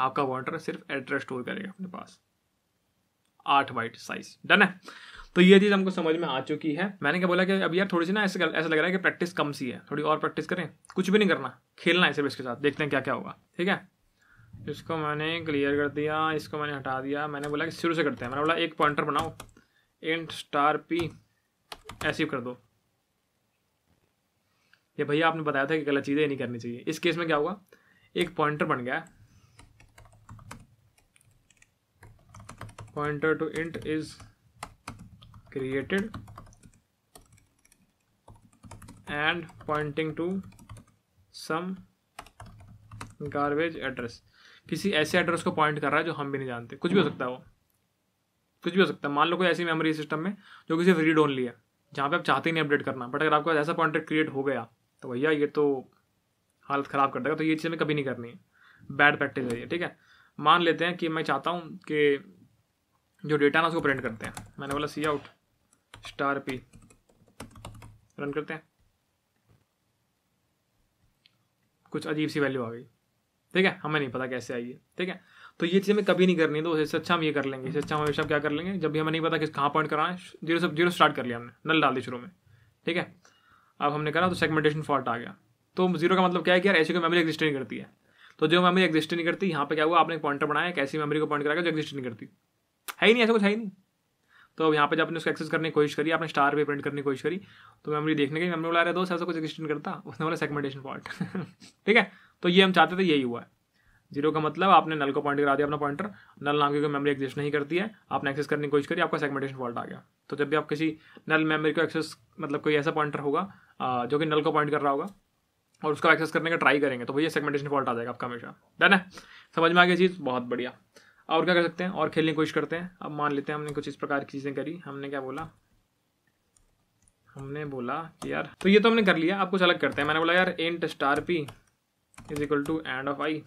आपका पॉइंटर सिर्फ एड्रेस स्टोर करेगा अपने पास आठ बाइट साइज डन है तो ये चीज़ हमको समझ में आ चुकी है मैंने क्या बोला कि अभी यार थोड़ी सी ना ऐसे ऐसा लग रहा है कि प्रैक्टिस कम सी है थोड़ी और प्रैक्टिस करें कुछ भी नहीं करना खेलना है सिर्फ इसके साथ देखते हैं क्या क्या होगा ठीक है इसको मैंने क्लियर कर दिया इसको मैंने हटा दिया मैंने बोला कि शुरू से करते हैं मैंने बोला एक पॉइंटर बनाओ एंड स्टार पी ऐसी कर दो ये भैया आपने बताया था कि गलत चीज़ें नहीं करनी चाहिए इस केस में क्या हुआ एक पॉइंटर बन गया pointer to int is created and pointing to some garbage address किसी ऐसे एड्रेस को पॉइंट कर रहा है जो हम भी नहीं जानते कुछ भी हो हम्म। सकता है वो कुछ भी हो सकता है मान लो कोई ऐसी मेमोरी सिस्टम में जो कि सिर्फ रीड ओनली है जहाँ पे आप चाहते ही नहीं अपडेट करना बट अगर आपके पास ऐसा पॉइंटर क्रिएट हो गया तो भैया ये तो हालत ख़राब कर देगा तो ये चीज़ हमें कभी नहीं करनी है बैड प्रैक्टिस है ये ठीक है मान लेते हैं कि मैं चाहता हूँ कि जो डेटा ना उसको प्रिंट करते हैं मैंने बोला C out star P run करते हैं कुछ अजीब सी वैल्यू आ गई ठीक है हमें नहीं पता कैसे आई है ठीक है तो ये चीज़ हमें कभी नहीं करनी तो इससे अच्छा हम ये कर लेंगे इससे अच्छा हम हमेशा क्या कर लेंगे जब भी हमें नहीं पता किस कहाँ पॉइंट कराना है जीरो से जीरो स्टार्ट कर लिया हमने नल डाल दी शुरू में ठीक है अब हमने करा तो सेगमेंटेशन फॉल्ट आ गया तो जीरो का मतलब क्या है कि यार ऐसी कोई मेमोरी एग्जिस्ट नहीं करती है तो जो मेमोरी एग्जिस्ट नहीं करती यहाँ पे क्या हुआ आपने एक पॉइंटर बनाया एक ऐसी मेमोरी को पॉइंट कराया जो एग्जिस्ट नहीं करती है ही नहीं ऐसा कुछ है ही नहीं तो अब यहाँ पे जब आपने उसको एक्सेस करने की कोशिश करी आपने स्टार पे प्रिंट करने की कोशिश करी तो मेमोरी देखने की मेमोरी बोला रहे दोस्त ऐसा कुछ एग्जिस्ट नहीं करता *laughs* उसने बोला सेगमेंटेशन फॉल्ट *laughs* ठीक है तो ये हम चाहते थे यही हुआ है जीरो का मतलब आपने नल को पॉइंट करा दिया अपना पॉइंटर नल नाम की मेमोरी एक्जिस्ट नहीं करती है आपने एक्सेस करने की कोशिश करी आपका सेगमेंटेशन फॉल्ट आ गया तो जब भी आप किसी नल मेमोरी को एक्सेस मतलब कोई ऐसा पॉइंटर होगा जो कि नल को पॉइंट कर रहा होगा और उसको एक्सेस करने का ट्राई करेंगे तो भैया सेगमेंटेशन फॉल्ट आ जाएगा आपका हमेशा डन है समझ में आ गया चीज़ बहुत बढ़िया और क्या कर सकते हैं और खेलने की कोशिश करते हैं अब मान लेते हैं हमने कुछ इस प्रकार की चीज़ें करी हमने क्या बोला हमने बोला कि यार तो ये तो हमने कर लिया आप कुछ अलग करते हैं मैंने बोला यार int star P is equal to and of I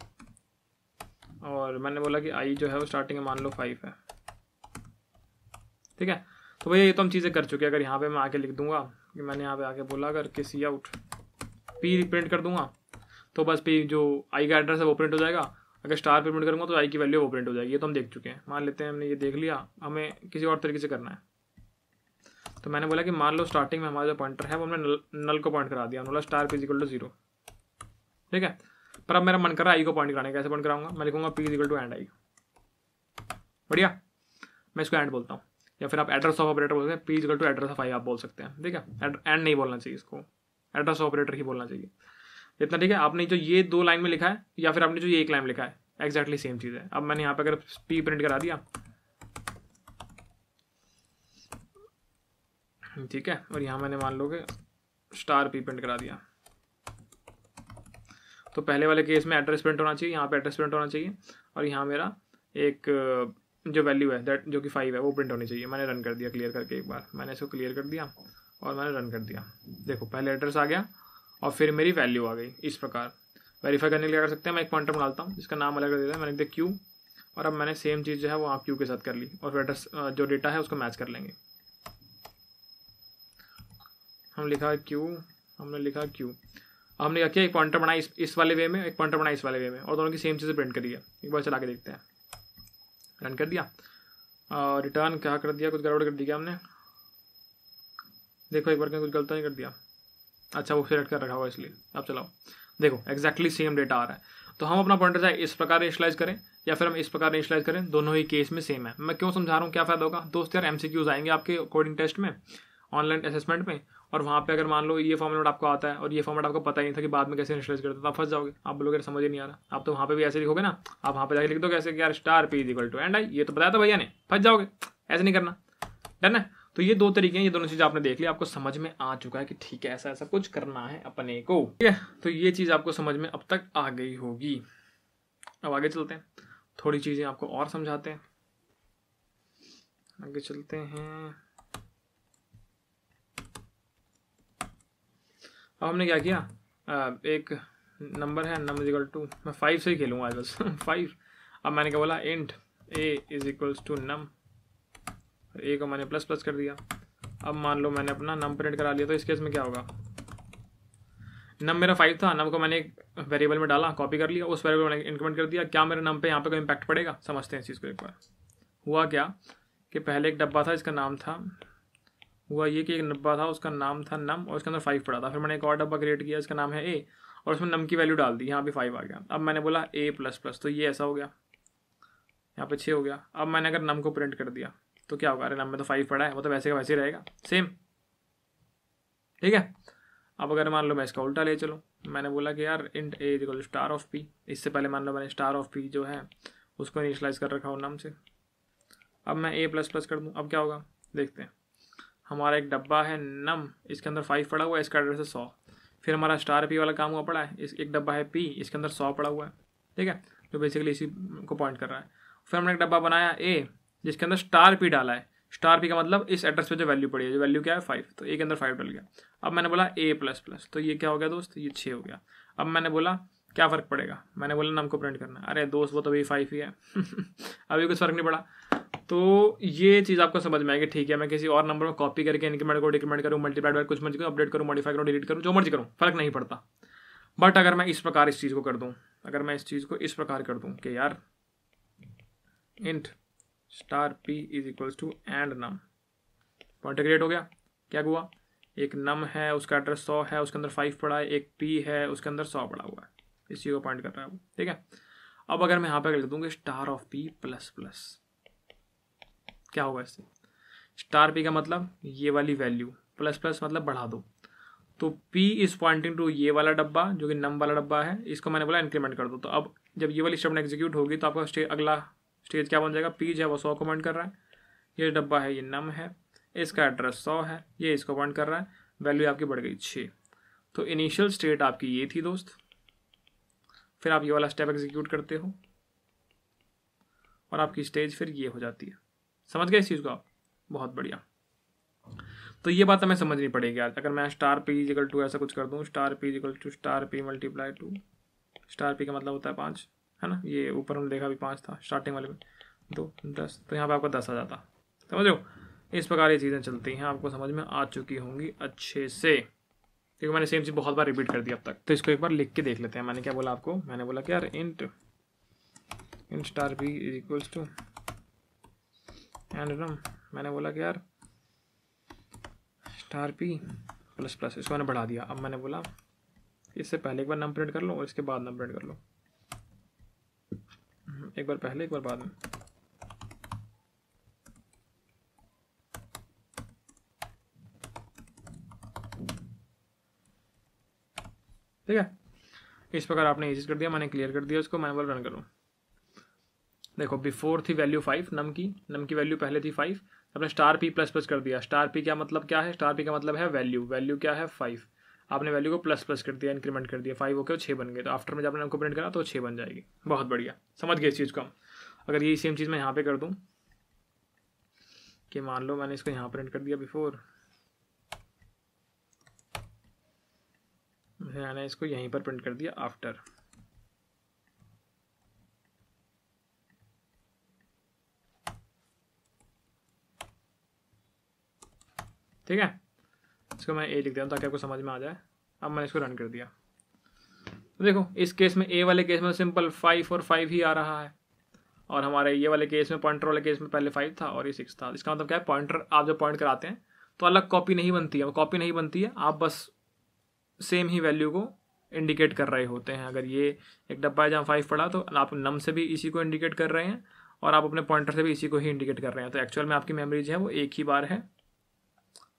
और मैंने बोला कि आई जो है वो स्टार्टिंग मान लो फाइव है ठीक है तो भैया ये तो हम चीज़ें कर चुके हैं अगर यहाँ पे मैं आके लिख दूंगा कि मैंने यहाँ पे आके बोला अगर के सी आउट पी प्रिंट कर दूंगा तो बस पी जो आई का एड्रेस है वो प्रिंट हो जाएगा अगर स्टार पे प्रिंट करूँगा तो आई की वैल्यू वो प्रिंट हो जाएगी ये तो हम देख चुके हैं मान लेते हैं हमने ये देख लिया हमें किसी और तरीके से करना है तो मैंने बोला कि मान लो स्टार्टिंग में हमारा जो पॉइंटर है वो हमने नल, नल को पॉइंट करा दिया बोला star P is equal to zero ठीक है पर अब मेरा मन कर रहा है आई को पॉइंट कराने कैसे पॉइंट कराऊंगा मैं लिखूंगा P is equal to and I बढ़िया मैं इसको एंड बोलता हूँ या फिर आप एड्रेस ऑफ ऑपरेटर बोलते हैं P is equal to address of I आप बोल सकते हैं ठीक है एंड नहीं बोलना चाहिए इसको एड्रेस ऑफ ऑपरेटर ही बोलना चाहिए इतना ठीक है आपने जो ये दो लाइन में लिखा है या फिर आपने जो ये एक लाइन लिखा है एग्जैक्टली सेम चीज़ है अब मैंने यहाँ पर अगर पी प्रिंट करा दिया ठीक है और यहाँ मैंने मान लो कि स्टार पी प्रिंट करा दिया तो पहले वाले केस में एड्रेस प्रिंट होना चाहिए यहाँ पे एड्रेस प्रिंट होना चाहिए और यहाँ मेरा एक जो वैल्यू है दैट जो कि फाइव है वो प्रिंट होनी चाहिए मैंने रन कर दिया क्लियर करके एक बार मैंने इसको क्लियर कर दिया और मैंने रन कर दिया देखो पहले एड्रेस आ गया और फिर मेरी वैल्यू आ गई इस प्रकार वेरीफाई करने के लिए कर सकते हैं मैं एक पॉइंटर बनाता हूँ जिसका नाम अलग कर देता है मैंने दिया क्यू और अब मैंने सेम चीज़ जो है वो आप क्यू के साथ कर ली और फिर एड्रेस जो डेटा है उसको मैच कर लेंगे हम लिखा क्यू हमने लिखा क्यू हमने क्या किया एक पॉइंटर बनाया इस, वाले वे में एक पॉइंटर बनाया इस वाले वे में और दोनों की सेम चीज़ें प्रिंट करी है एक बार चला के देखते हैं रन कर दिया और रिटर्न क्या कर दिया कुछ गड़बड़ कर दिया हमने देखो एक बार क्या कुछ गलत नहीं कर दिया अच्छा वो सिलेक्ट कर रखा हुआ इसलिए अब चलाओ देखो एक्जैक्टली सेम डेटा आ रहा है तो हम अपना पॉइंटर चाहे इस प्रकार इनिशलाइज करें या फिर हम इस प्रकार इनिशलाइज करें दोनों ही केस में सेम है मैं क्यों समझा रहा हूँ क्या फायदा होगा दोस्त यार एम आएंगे आपके कोडिंग टेस्ट में ऑनलाइन असेसमेंट में और वहाँ पे अगर मान लो ये फॉर्मेट आपको आता है और ये फॉर्मेट आपको पता ही नहीं था कि बाद में कैसे इनिशियलाइज करते तो आप फंस जाओगे आप बोलोगे समझ ही नहीं आ रहा आप तो वहाँ पे भी ऐसे लिखोगे ना आप वहाँ पे जाकर लिख दो कैसे यार star P is equal to and I ये तो बताया था भैया ने फंस जाओगे ऐसे नहीं करना डन है तो ये दो तरीके हैं ये दोनों चीज़ आपने देख ली आपको समझ में आ चुका है कि ठीक है ऐसा ऐसा कुछ करना है अपने को ठीक है तो ये चीज़ आपको समझ में अब तक आ गई होगी अब आगे चलते हैं थोड़ी चीज़ें आपको और समझाते हैं आगे चलते हैं अब हमने क्या किया आ, एक नंबर है नंबर इजिकल टू मैं फाइव से ही खेलूँगा आज बस फाइव *laughs* अब मैंने क्या बोला int A is equals to num A को मैंने प्लस प्लस कर दिया अब मान लो मैंने अपना नम प्रिंट करा लिया तो इस केस में क्या होगा नम मेरा फाइव था नम को मैंने एक वेरिएबल में डाला कॉपी कर लिया उस वेरिएबल मैंने इंक्रीमेंट कर दिया क्या मेरे नम पे यहाँ पे कोई इम्पैक्ट पड़ेगा समझते हैं इस चीज़ को एक बार हुआ क्या कि पहले एक डब्बा था इसका नाम था हुआ ये कि एक डब्बा था उसका नाम था नम और उसके अंदर फाइव पड़ा था फिर मैंने एक और डब्बा क्रिएट किया उसका नाम है ए और उसमें नम की वैल्यू डाल दी यहाँ पे फाइव आ गया अब मैंने बोला ए प्लस प्लस तो ये ऐसा हो गया यहाँ पे छः हो गया अब मैंने अगर नम को प्रिंट कर दिया तो क्या होगा अरे नम में तो फाइव पड़ा है वो तो वैसे का वैसे ही रहेगा सेम ठीक है अब अगर मान लो मैं इसका उल्टा ले चलूँ मैंने बोला कि यार int A equal star of P इससे पहले मान लो मैंने स्टार ऑफ पी जो है उसको इनिशलाइज कर रखा हो नम से अब मैं ए प्लस प्लस कर दूँ अब क्या होगा देखते हैं हमारा एक डब्बा है नम इसके अंदर फाइव पड़ा हुआ है इसका एड्रेस है सौ फिर हमारा स्टार पी वाला काम हुआ पड़ा है इस एक डब्बा है पी इसके अंदर सौ पड़ा हुआ है ठीक है जो बेसिकली इसी को पॉइंट कर रहा है फिर हमने एक डब्बा बनाया ए जिसके अंदर स्टार पी डाला है स्टार पी का मतलब इस एड्रेस पे जो वैल्यू पड़ी है जो वैल्यू क्या है फाइव तो ए के अंदर फाइव डल गया अब मैंने बोला ए प्लस प्लस तो ये क्या हो गया दोस्त ये छः हो गया अब मैंने बोला क्या फ़र्क पड़ेगा मैंने बोला नम को प्रिंट करना अरे दोस्त वो तो अभी फाइव ही है *laughs* अभी कुछ फ़र्क नहीं पड़ा तो ये चीज़ आपको समझ में आएगी ठीक है मैं किसी और नंबर में कॉपी करके इंक्रीमेंट को डिक्रीमेंट करूँ मल्टीप्लाइड बाय कुछ मर्जी करूँ अपडेट करूँ मॉडिफाई करूँ डिलीट करूँ जो मर्जी करूँ फर्क नहीं पड़ता बट अगर मैं इस प्रकार इस चीज़ को कर दूँ अगर मैं इस चीज़ को इस प्रकार कर दूँ कि यार int star P is equal to and num point create हो गया क्या हुआ एक नम है उसका एड्रेस सौ है उसके अंदर फाइव पड़ा है एक पी है उसके अंदर सौ पड़ा हुआ है इसी को पॉइंट कर रहा है वो ठीक है अब अगर मैं यहाँ पर लिख दूँगी star of P plus plus क्या होगा इससे स्टार पी का मतलब ये वाली वैल्यू प्लस प्लस मतलब बढ़ा दो तो पी इज़ पॉइंटिंग टू ये वाला डब्बा जो कि नम वाला डब्बा है इसको मैंने बोला इंक्रीमेंट कर दो तो अब जब ये वाली स्टेपमेंट एग्जीक्यूट होगी तो आपका स्टे, अगला स्टेज क्या बन जाएगा पी जो है वो सौ को पॉइंट कर रहा है ये डब्बा है ये नम है इसका एड्रेस सौ है ये इसको पॉइंट कर रहा है वैल्यू आपकी बढ़ गई छः तो इनिशियल स्टेट आपकी ये थी दोस्त फिर आप ये वाला स्टेप एग्जीक्यूट करते हो और आपकी स्टेज फिर ये हो जाती है समझ गए इस चीज़ को आप बहुत बढ़िया तो ये बात हमें समझनी पड़ेगी यार अगर मैं स्टार पी इजिकल टू ऐसा कुछ कर दूँ star P is equal to star P multiply two star P का मतलब होता है पाँच है ना ये ऊपर हमने देखा भी पाँच था स्टार्टिंग वाले में दो दस तो यहाँ पर आपका दस आ जाता समझो इस प्रकार ये चीज़ें चलती हैं आपको समझ में आ चुकी होंगी अच्छे से क्योंकि मैंने सेम चीज़ बहुत बार रिपीट कर दी अब तक तो इसको एक बार लिख के देख लेते हैं मैंने क्या बोला आपको मैंने बोला कि यार int int star P is equals to and num मैंने बोला कि यार स्टार पी प्लस प्लस इसको मैंने बढ़ा दिया अब मैंने बोला इससे पहले एक बार नम प्रिंट कर लो और इसके बाद नम प्रिंट कर लो हम्म, एक बार पहले एक बार बाद में ठीक है इस प्रकार आपने एजिट कर दिया मैंने क्लियर कर दिया उसको मैंने बोल रन करूँ देखो बिफोर थी वैल्यू फाइव नम की नम की वैल्यू पहले थी फाइव आपने स्टार पी प्लस प्लस कर दिया स्टार पी क्या मतलब क्या है स्टार पी का मतलब है वैल्यू वैल्यू क्या है फाइव आपने वैल्यू को प्लस प्लस कर दिया इंक्रीमेंट कर दिया फाइव होकर छः बन गए तो आफ्टर में जब आपने हमको प्रिंट करा तो छः बन जाएगी बहुत बढ़िया समझ गए इस चीज़ को हम अगर यही सेम चीज़ मैं यहाँ पे कर दूँ कि मान लो मैंने इसको यहाँ प्रिंट कर दिया बिफोर मैंने इसको यहीं पर प्रिंट कर दिया आफ्टर ठीक है इसको मैं ए लिख दिया ताकि आपको समझ में आ जाए अब मैंने इसको रन कर दिया तो देखो इस केस में ए वाले केस में सिंपल फाइव और फाइव ही आ रहा है और हमारे ये वाले केस में पॉइंटर वाले केस में पहले फाइव था और ये सिक्स था इसका मतलब क्या है पॉइंटर आप जब पॉइंट कराते हैं तो अलग कॉपी नहीं बनती है कॉपी नहीं बनती है आप बस सेम ही वैल्यू को इंडिकेट कर रहे होते हैं अगर ये एक डब्बा है जहाँ फाइव पड़ा तो आप नम से भी इसी को इंडिकेट कर रहे हैं और आप अपने पॉइंटर से भी इसी को ही इंडिकेट कर रहे हैं तो एक्चुअल में आपकी मेमोरीज है वो एक ही बार है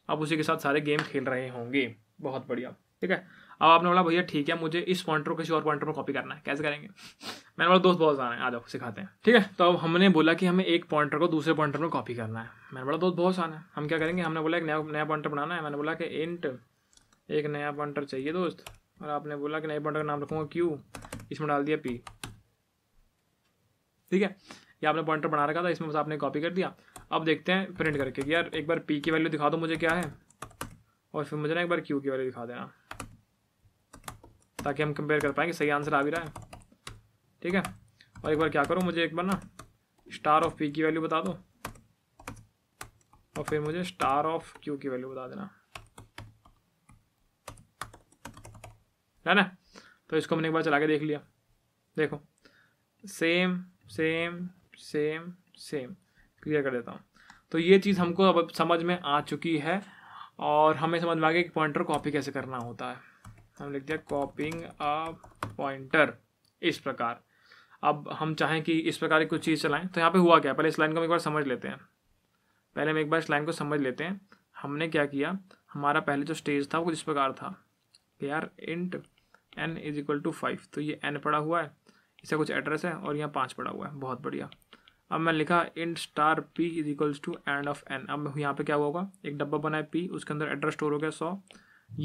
आप उसी के साथ सारे गेम खेल रहे होंगे बहुत बढ़िया ठीक है अब आपने बोला भैया ठीक है मुझे इस पॉइंटर को किसी और पॉइंटर पर कॉपी करना है कैसे करेंगे मैंने बोला दोस्त बहुत सारे है आ जाओ सिखाते हैं ठीक है तो अब हमने बोला कि हमें एक पॉइंटर को दूसरे पॉइंटर में कॉपी करना है मैंने बोला दोस्त बहुत सारे है हम क्या करेंगे हमने बोला एक नया नया पॉइंटर बनाना है मैंने बोला कि इंट एक नया पॉइंटर चाहिए दोस्त और आपने बोला कि नए पॉइंटर का नाम रखूँगा क्यू इसमें डाल दिया पी ठीक है ये आपने पॉइंटर बना रखा था इसमें बस आपने कॉपी कर दिया अब देखते हैं प्रिंट करके यार एक बार पी की वैल्यू दिखा दो मुझे क्या है और फिर मुझे ना एक बार क्यू की वैल्यू दिखा देना ताकि हम कंपेयर कर पाएंगे सही आंसर आ भी रहा है ठीक है और एक बार क्या करो मुझे एक बार ना स्टार ऑफ पी की वैल्यू बता दो और फिर मुझे स्टार ऑफ क्यू की वैल्यू बता देना है ना तो इसको मैंने एक बार चला के देख लिया देखो same same same same clear कर देता हूँ तो ये चीज़ हमको अब समझ में आ चुकी है और हमें समझ में आ गया कि पॉइंटर कॉपी कैसे करना होता है हम लिख दिया कॉपिंग अ पॉइंटर इस प्रकार अब हम चाहें कि इस प्रकार की कुछ चीज़ चलाएं तो यहाँ पे हुआ क्या पहले इस लाइन को हम एक बार समझ लेते हैं पहले हम एक बार इस लाइन को समझ लेते हैं हमने क्या किया हमारा पहले जो स्टेज था वो कुछ इस प्रकार था कि R int N is equal to five तो ये एन पड़ा हुआ है इसका कुछ एड्रेस है और यहाँ पाँच पड़ा हुआ है बहुत बढ़िया अब मैंने लिखा int star P is equals to and of N अब यहाँ पे क्या होगा एक डब्बा बना है पी उसके अंदर एड्रेस स्टोर हो गया सौ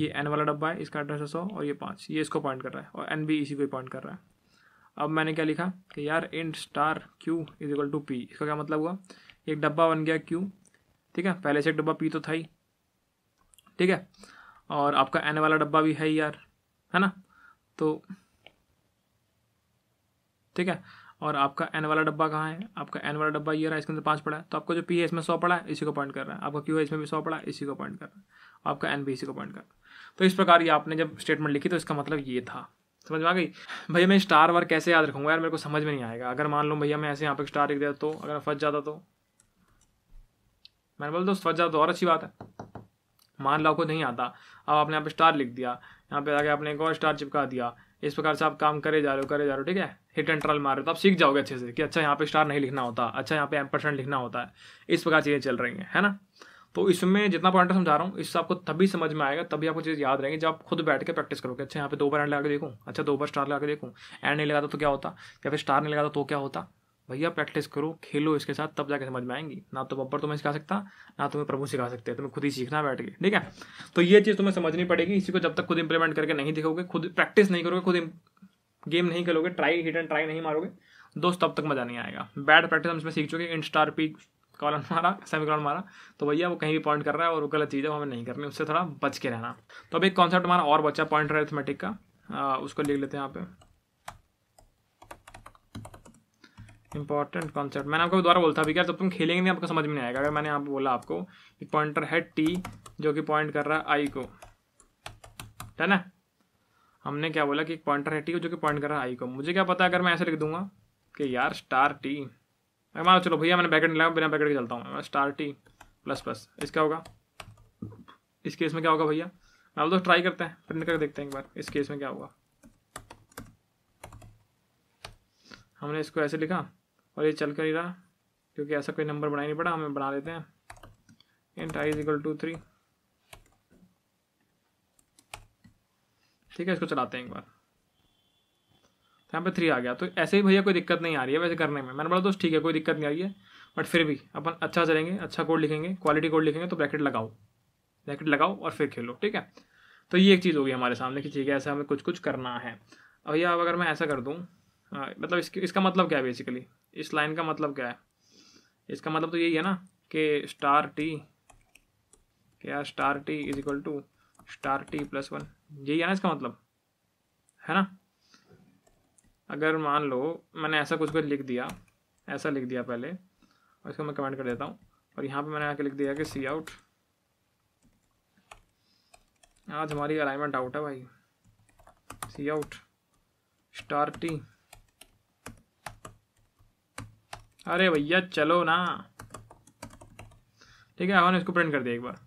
ये एन वाला डब्बा है इसका एड्रेस है सौ और ये पाँच ये इसको पॉइंट कर रहा है और एन भी इसी को पॉइंट कर रहा है अब मैंने क्या लिखा कि यार int star q is equal to p इसका क्या मतलब हुआ एक डब्बा बन गया क्यू ठीक है पहले से एक डब्बा पी तो था ही ठीक है और आपका एन वाला डब्बा भी है यार है ना तो ठीक है और आपका एन वाला डब्बा कहाँ है आपका एन वाला डब्बा ये रहा है इसके अंदर पाँच पड़ा है तो आपका जो पी है इसमें सौ पड़ा है इसी को पॉइंट कर रहा है आपका क्यू है इसमें भी सौ पड़ा है इसी को पॉइंट कर रहा है आपका एन भी इसी को पॉइंट कर रहा है तो इस प्रकार ये आपने जब स्टेटमेंट लिखी तो इसका मतलब ये था समझ में आ गई भैया मैं स्टार वार कैसे याद रखूँगा यार मेरे को समझ में नहीं आएगा अगर मान लो भैया मैं ऐसे यहाँ पर स्टार लिख देता तो अगर फंस जाता तो मैंने बोला दोस्त फंस जाता तो और अच्छी बात है मान लो आपको नहीं आता अब आपने यहाँ पे स्टार लिख दिया यहाँ पे आगे आपने एक और स्टार चिपका दिया इस प्रकार से आप काम करे जा रहे हो करे जा रहे हो ठीक है हिट एंड ट्रल मार रहे हो तो आप सीख जाओगे अच्छे से कि अच्छा यहाँ पे स्टार नहीं लिखना होता अच्छा यहाँ पे एम परसेंट लिखना होता है इस प्रकार चीज़ें चल रही हैं है ना तो इसमें जितना पॉइंट समझा रहा हूँ इससे आपको तभी समझ में आएगा तभी आपको चीज़ याद रहेंगे जब आप खुद बैठ के प्रैक्टिस करोगे अच्छा यहाँ पे दो बार एंड लगा के देखूँ अच्छा दो बार स्टार लगा के देखूँ एंड नहीं लगाता तो क्या होता या फिर स्टार नहीं लगाता तो क्या होता भैया प्रैक्टिस करो खेलो इसके साथ तब जाके समझ में आएंगी ना तो बब्बर तुम्हें सिखा सकता ना तुम्हें प्रभु सिखा सकते तुम्हें खुद ही सीखना बैठ के ठीक है तो ये चीज़ तुम्हें समझनी पड़ेगी इसी को जब तक खुद इंप्लीमेंट करके नहीं दिखोगे खुद प्रैक्टिस नहीं करोगे खुद गेम नहीं खेलोगे ट्राई हिट एंड ट्राई नहीं मारोगे दोस्त तब तक मज़ा नहीं आएगा बैड प्रैक्टिस हम इसमें सीख चुके इंट स्टार पी कॉलन मारा सेमी कॉलन मारा तो भैया वो कहीं भी पॉइंट कर रहा है और वो गलत चीज़ है वो हमें नहीं करनी उससे थोड़ा बच के रहना तो अब एक कॉन्सेप्ट हमारा और बच्चा पॉइंट अरिथमेटिक का आ, उसको लिख लेते हैं यहाँ पे इंपॉर्टेंट कॉन्सेप्ट मैंने आपको दोबारा बोलता अभी क्या जब तुम खेलेंगे नहीं आपको समझ में नहीं आएगा अगर मैंने आप बोला आपको एक पॉइंटर है टी जो कि पॉइंट कर रहा है आई को है ना हमने क्या बोला कि एक पॉइंटर है टी जो कि पॉइंट कर रहा है आई को मुझे क्या पता अगर मैं ऐसे लिख दूंगा कि यार स्टार टी मैं चलो भैया मैंने बैकेट लगाया बिना बैकेट के चलता हूँ स्टार टी प्लस प्लस इसका होगा इस केस में क्या होगा भैया मैं बोलता ट्राई करते हैं प्रिंट करके देखते हैं एक बार इस केस में क्या होगा हमने इसको ऐसे लिखा और ये चल कर ही रहा क्योंकि ऐसा कोई नंबर बनाया नहीं पड़ा हमें बना देते हैं int i is equal to three ठीक है इसको चलाते हैं एक बार तो यहाँ पे थ्री आ गया तो ऐसे ही भैया कोई दिक्कत नहीं आ रही है वैसे करने में मैंने बोला दोस्त ठीक है कोई दिक्कत नहीं आ रही है बट फिर भी अपन अच्छा चलेंगे अच्छा कोड लिखेंगे क्वालिटी कोड लिखेंगे तो ब्रैकेट लगाओ ब्रैकेट लगाओ और फिर खेलो ठीक है तो ये एक चीज़ होगी हमारे सामने कि ठीक है ऐसा हमें कुछ कुछ करना है भैया अब अगर मैं ऐसा कर दूँ मतलब इसकी इसका मतलब क्या है बेसिकली इस लाइन का मतलब क्या है इसका मतलब तो यही है ना कि स्टार टी क्या star t is equal to star t plus one यही है ना इसका मतलब है ना अगर मान लो मैंने ऐसा कुछ कुछ लिख दिया ऐसा लिख दिया पहले और इसको मैं कमेंट कर देता हूँ और यहाँ पे मैंने आके लिख दिया कि सी आउट आज हमारी अलाइनमेंट आउट है भाई सी आउट स्टार टी अरे भैया चलो ना ठीक है हमने इसको प्रिंट कर दिया एक बार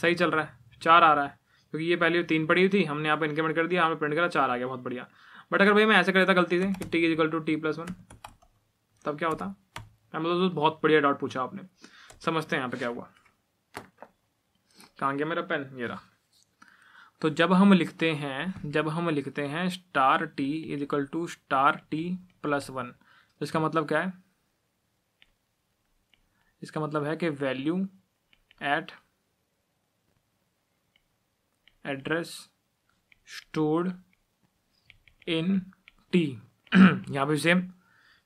सही चल रहा है चार आ रहा है क्योंकि ये पहले तीन पड़ी हुई थी हमने यहाँ पर इंक्रीमेंट कर दिया हमें प्रिंट करा चार आ गया बहुत बढ़िया बट अगर भाई मैं ऐसे करता गलती से t is equal to t plus one तब क्या होता मैं मतलब तो बहुत बढ़िया डाउट पूछा आपने समझते हैं यहाँ पे क्या हुआ कहाँ गया मेरा पेन ये रहा तो जब हम लिखते हैं जब हम लिखते हैं star t is equal to star t plus one तो इसका मतलब क्या है इसका मतलब है कि value at address stored in t यहाँ पे सेम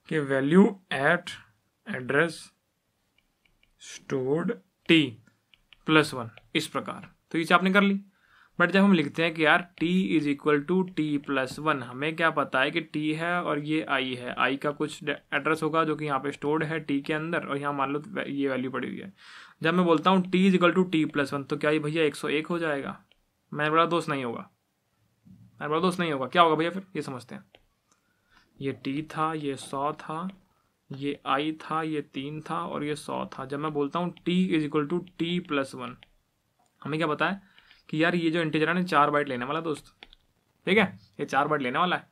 कि value at address stored t plus one इस प्रकार तो ये आपने कर ली बट जब हम लिखते हैं कि यार t is equal to t plus one हमें क्या पता है कि t है और ये i है i का कुछ एड्रेस होगा जो कि यहाँ पे स्टोर्ड है t के अंदर और यहाँ मान लो ये वैल्यू पड़ी हुई है जब मैं बोलता हूँ t is equal to t plus one तो क्या ये भैया एक सौ एक हो जाएगा मैंने बड़ा दोस्त नहीं होगा मैंने बड़ा दोस्त नहीं होगा क्या होगा भैया फिर ये समझते हैं ये टी था ये सौ था ये आई था ये तीन था और ये सौ था जब मैं बोलता हूँ t is equal to t plus one हमें क्या पता है कि यार ये जो इंटीजर है ना चार बाइट लेने वाला दोस्त ठीक है ये चार बाइट लेने वाला है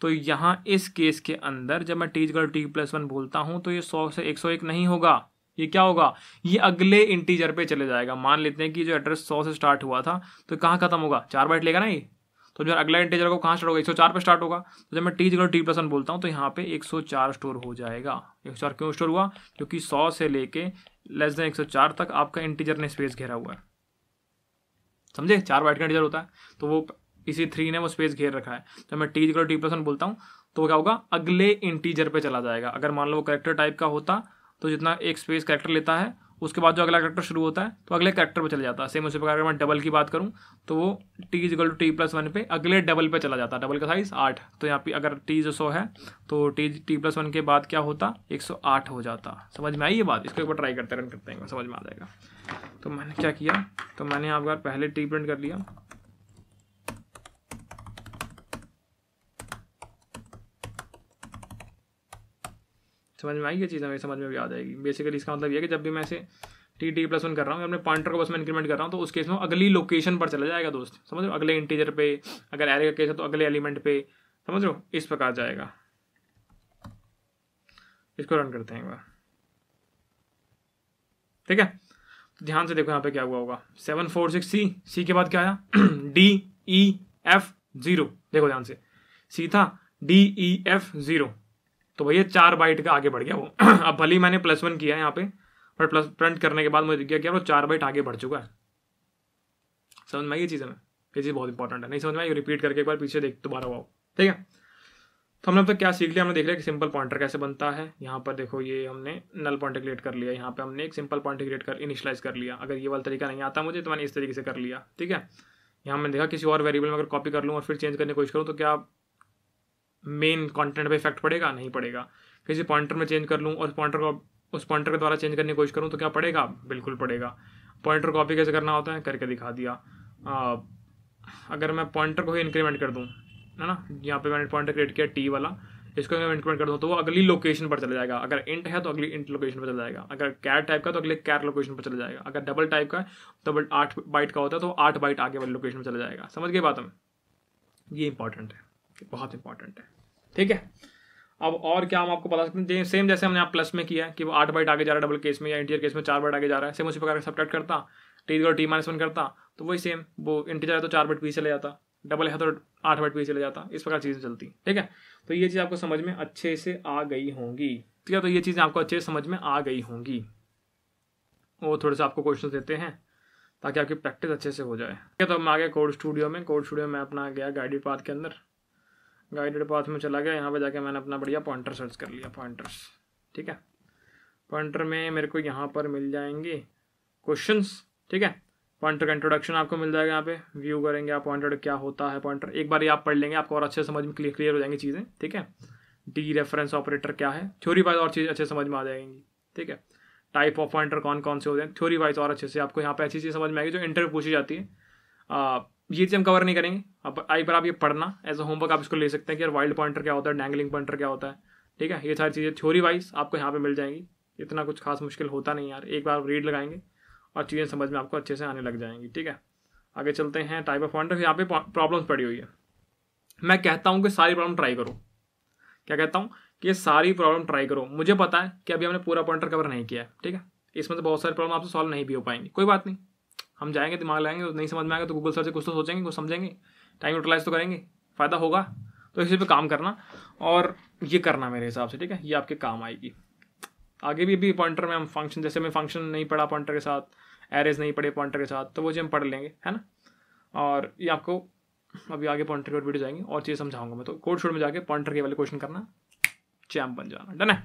तो यहाँ इस केस के अंदर जब मैं t is equal t plus one बोलता हूँ तो ये सौ से एक सौ एक नहीं होगा ये क्या होगा ये अगले इंटीजर पे चले जाएगा मान लेते हैं कि जो एड्रेस सौ से स्टार्ट हुआ था तो कहाँ खत्म होगा चार बाइट लेगा ना ये तो जब अगला इंटीजर को कहाँ स्टार्ट होगा एक सौ चार पर स्टार्ट होगा तो जब मैं टी जगह टी प्लस वन बोलता हूँ तो यहाँ पे एक सौ चार स्टोर हो जाएगा एक सौ चार क्यों स्टोर हुआ क्योंकि सौ से लेके लेस देन एक सौ चार तक आपका इंटीजर ने स्पेस घेरा हुआ है समझे चार बाइट का इंटीजर होता है तो वो इसी थ्री ने वो स्पेस घेर रखा है तो मैं टी जगह टी प्लस वन बोलता हूँ तो क्या होगा अगले इंटीजर पर चला जाएगा अगर मान लो वो करेक्टर टाइप का होता तो जितना एक स्पेस करेक्टर लेता है उसके बाद जो अगला करेक्टर शुरू होता है तो अगले करेक्टर पर चला जाता है सेम उसी प्रकार अगर मैं डबल की बात करूँ तो वो t is equal to t plus one पे अगले डबल पे चला जाता है डबल का साइज आठ तो यहाँ पे अगर टी जो सौ है तो टी टी प्लस वन के बाद क्या होता एक सौ आठ हो जाता समझ में आई ये बात इसको एक बार ट्राई करते रन करते हैं समझ में आ जाएगा तो मैंने क्या किया तो मैंने यहाँ पर पहले टी प्रिंट कर लिया समझ में आई ये चीज़ हमें समझ में भी आ जाएगी बेसिकली इसका मतलब ये है कि जब भी मैं इसे टी टी प्लस वन कर रहा हूँ अपने पॉइंटर को बस मैं इंक्रीमेंट कर रहा हूँ तो उस केस में अगली लोकेशन पर चला जाएगा दोस्त समझ लो अगले इंटीजर पे अगर एरे का केस है तो अगले एलिमेंट पे समझ लो इस प्रकार जाएगा इसको रन करते हैं एक बार ठीक है तो ध्यान से देखो यहाँ पे क्या हुआ होगा seven four six c c के बाद क्या आया डी ई एफ जीरो देखो ध्यान से सी था डी ई एफ जीरो तो भैया चार बाइट का आगे बढ़ गया वो *clears throat* अब भले ही मैंने प्लस वन किया है यहाँ पे पर प्लस प्रिंट करने के बाद मुझे दिख गया कि वो चार बाइट आगे बढ़ चुका है समझ में आई ये चीज़ हमें ये चीज़ बहुत इंपॉर्टेंट है नहीं समझ में आई रिपीट करके एक बार पीछे देख दोबारा हुआ ठीक है तो हमने अब तक तो क्या सीख लिया हमने देख लिया कि सिंपल पॉइंटर कैसे बनता है यहाँ पर देखो ये हमने नल पॉइंटर क्रिएट कर लिया यहाँ पर हमने एक सिंपल पॉइंटर क्रिएट कर इनिशलाइज कर लिया अगर ये वाला तरीका नहीं आता मुझे तो मैंने इस तरीके से कर लिया ठीक है यहाँ मैंने देखा किसी और वेरिएबल में अगर कॉपी कर लूँ और फिर चेंज करने की कोशिश करूँ तो क्या मेन कंटेंट पे इफेक्ट पड़ेगा नहीं पड़ेगा किसी पॉइंटर में चेंज कर लूँ और पॉइंटर को उस पॉइंटर के द्वारा चेंज करने की कोशिश करूँ तो क्या पड़ेगा बिल्कुल पड़ेगा पॉइंटर कॉपी कैसे करना होता है करके दिखा दिया आ, अगर मैं पॉइंटर को ही इंक्रीमेंट कर दूँ है ना यहाँ पे मैंने पॉइंटर क्रिएट किया टी वाला इसको अगर इंक्रीमेंट कर दूँ तो वो अगली लोकेशन पर चला जाएगा अगर इंट है तो अगली इंट लोकेशन पर चला जाएगा अगर कैर टाइप का तो अगले कैर लोकेशन पर चला जाएगा अगर डबल टाइप का डबल आठ बाइट का होता है तो आठ बाइट आगे वाली लोकेशन पर चला जाएगा समझ गए बात हम ये इंपॉर्टेंट है बहुत इंपॉर्टेंट है ठीक है अब और क्या हम आपको बता सकते हैं सेम जैसे हमने आप प्लस में किया है कि वो आठ बाइट आगे जा रहा है डबल केस में या इंटीजर केस में चार बाइट आगे जा रहा है सेम उसी प्रकार टेट करता टी और टी माइनस वन करता तो वही सेम वो इंटीजर है तो चार बाइट पीछे चले जाता डबल है तो आठ बाइट पीछे चले जाता इस प्रकार चीज़ें चलती ठीक है तो ये चीज़ आपको समझ में अच्छे से आ गई होंगी ठीक है तो ये चीज़ें आपको अच्छे से समझ में आ गई होंगी वो थोड़े से आपको क्वेश्चन देते हैं ताकि आपकी प्रैक्टिस अच्छे से हो जाए ठीक है तो हम आ गए कोड स्टूडियो में कोड स्टूडियो में अपना गया गाइडेड पाथ के अंदर गाइडेड पाथ में चला गया यहाँ पे जाके मैंने अपना बढ़िया पॉइंटर सर्च कर लिया पॉइंटर्स ठीक है पॉइंटर में मेरे को यहाँ पर मिल जाएंगे क्वेश्चंस ठीक है पॉइंटर का इंट्रोडक्शन आपको मिल जाएगा यहाँ पे व्यू करेंगे आप पॉइंटर क्या होता है पॉइंटर एक बार ये आप पढ़ लेंगे आपको और अच्छे समझ में क्लियर क्लियर हो जाएंगी चीज़ें ठीक है डी रेफरेंस ऑपरेटर क्या है थ्योरी वाइज और चीज़ अच्छे समझ में आ जाएंगी ठीक है टाइप ऑफ पॉइंटर कौन कौन से होते हैं थ्योरी वाइज और अच्छे से आपको यहाँ पर ऐसी चीज़ समझ में आएगी जो इंटरव्यू पूछी जाती है ये चीज़ हम कवर नहीं करेंगे अब आई बार आप ये पढ़ना एज अ होमवर्क आप इसको ले सकते हैं कि यार वाइल्ड पॉइंटर क्या होता है डैंगलिंग पॉइंटर क्या होता है ठीक है ये सारी चीज़ें थ्योरी वाइज आपको यहाँ पे मिल जाएंगी इतना कुछ खास मुश्किल होता नहीं यार एक बार रीड लगाएंगे और चीज़ें समझ में आपको अच्छे से आने लग जाएंगी ठीक है आगे चलते हैं टाइप ऑफ पॉइंटर यहाँ पे प्रॉब्लम्स पड़ी हुई है मैं कहता हूँ कि सारी प्रॉब्लम ट्राई करो क्या कहता हूँ कि सारी प्रॉब्लम ट्राई करो मुझे पता है कि अभी हमने पूरा पॉइंटर कवर नहीं किया है ठीक है इसमें से तो बहुत सारी प्रॉब्लम आपसे सॉल्व नहीं भी हो पाएंगी कोई बात नहीं हम जाएंगे दिमाग लाएंगे तो नहीं समझ में आएगा तो गूगल सर से कुछ तो सोचेंगे कुछ समझेंगे टाइम यूटिलाइज तो करेंगे फ़ायदा होगा तो इसी पे काम करना और ये करना मेरे हिसाब से ठीक है ये आपके काम आएगी आगे भी अभी पॉइंटर में हम फंक्शन जैसे मैं फंक्शन नहीं पढ़ा पॉइंटर के साथ एरेज नहीं पढ़े पॉइंटर के साथ तो वो चीज़ हम पढ़ लेंगे है ना और ये आपको अभी आगे पॉइंटर की वीडियो जाएंगे और चीज़ समझाऊंगा मैं तो कोड शोड में जाके पॉइंटर के वाले क्वेश्चन करना चैम्प बन जाना डन है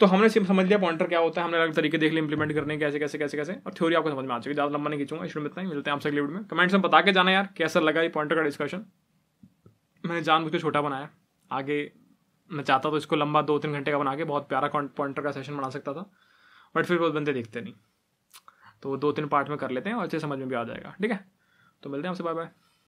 तो हमने समझ लिया पॉइंटर क्या होता है हमने अलग तरीके देख लिए इंप्लीमेंट करने कैसे कैसे कैसे कैसे और थ्योरी आपको समझ में आ चुकी ज़्यादा लंबा नहीं खींचूंगा इसमें इतना ही मिलते हैं आपसे अगले वीडियो में कमेंट्स में बता के जाना यार कैसा लगा ये पॉइंटर का डिस्कशन मैंने जान मुझे छोटा बनाया आगे मैं चाहता तो इसको लंबा दो तीन घंटे का बना के बहुत प्यारा पॉइंटर का सेशन बना सकता था बट फिर बहुत बंदे देखते नहीं तो दो तीन पार्ट में कर लेते हैं और अच्छे समझ में भी आ जाएगा ठीक है तो मिलते हैं आपसे बाय बाय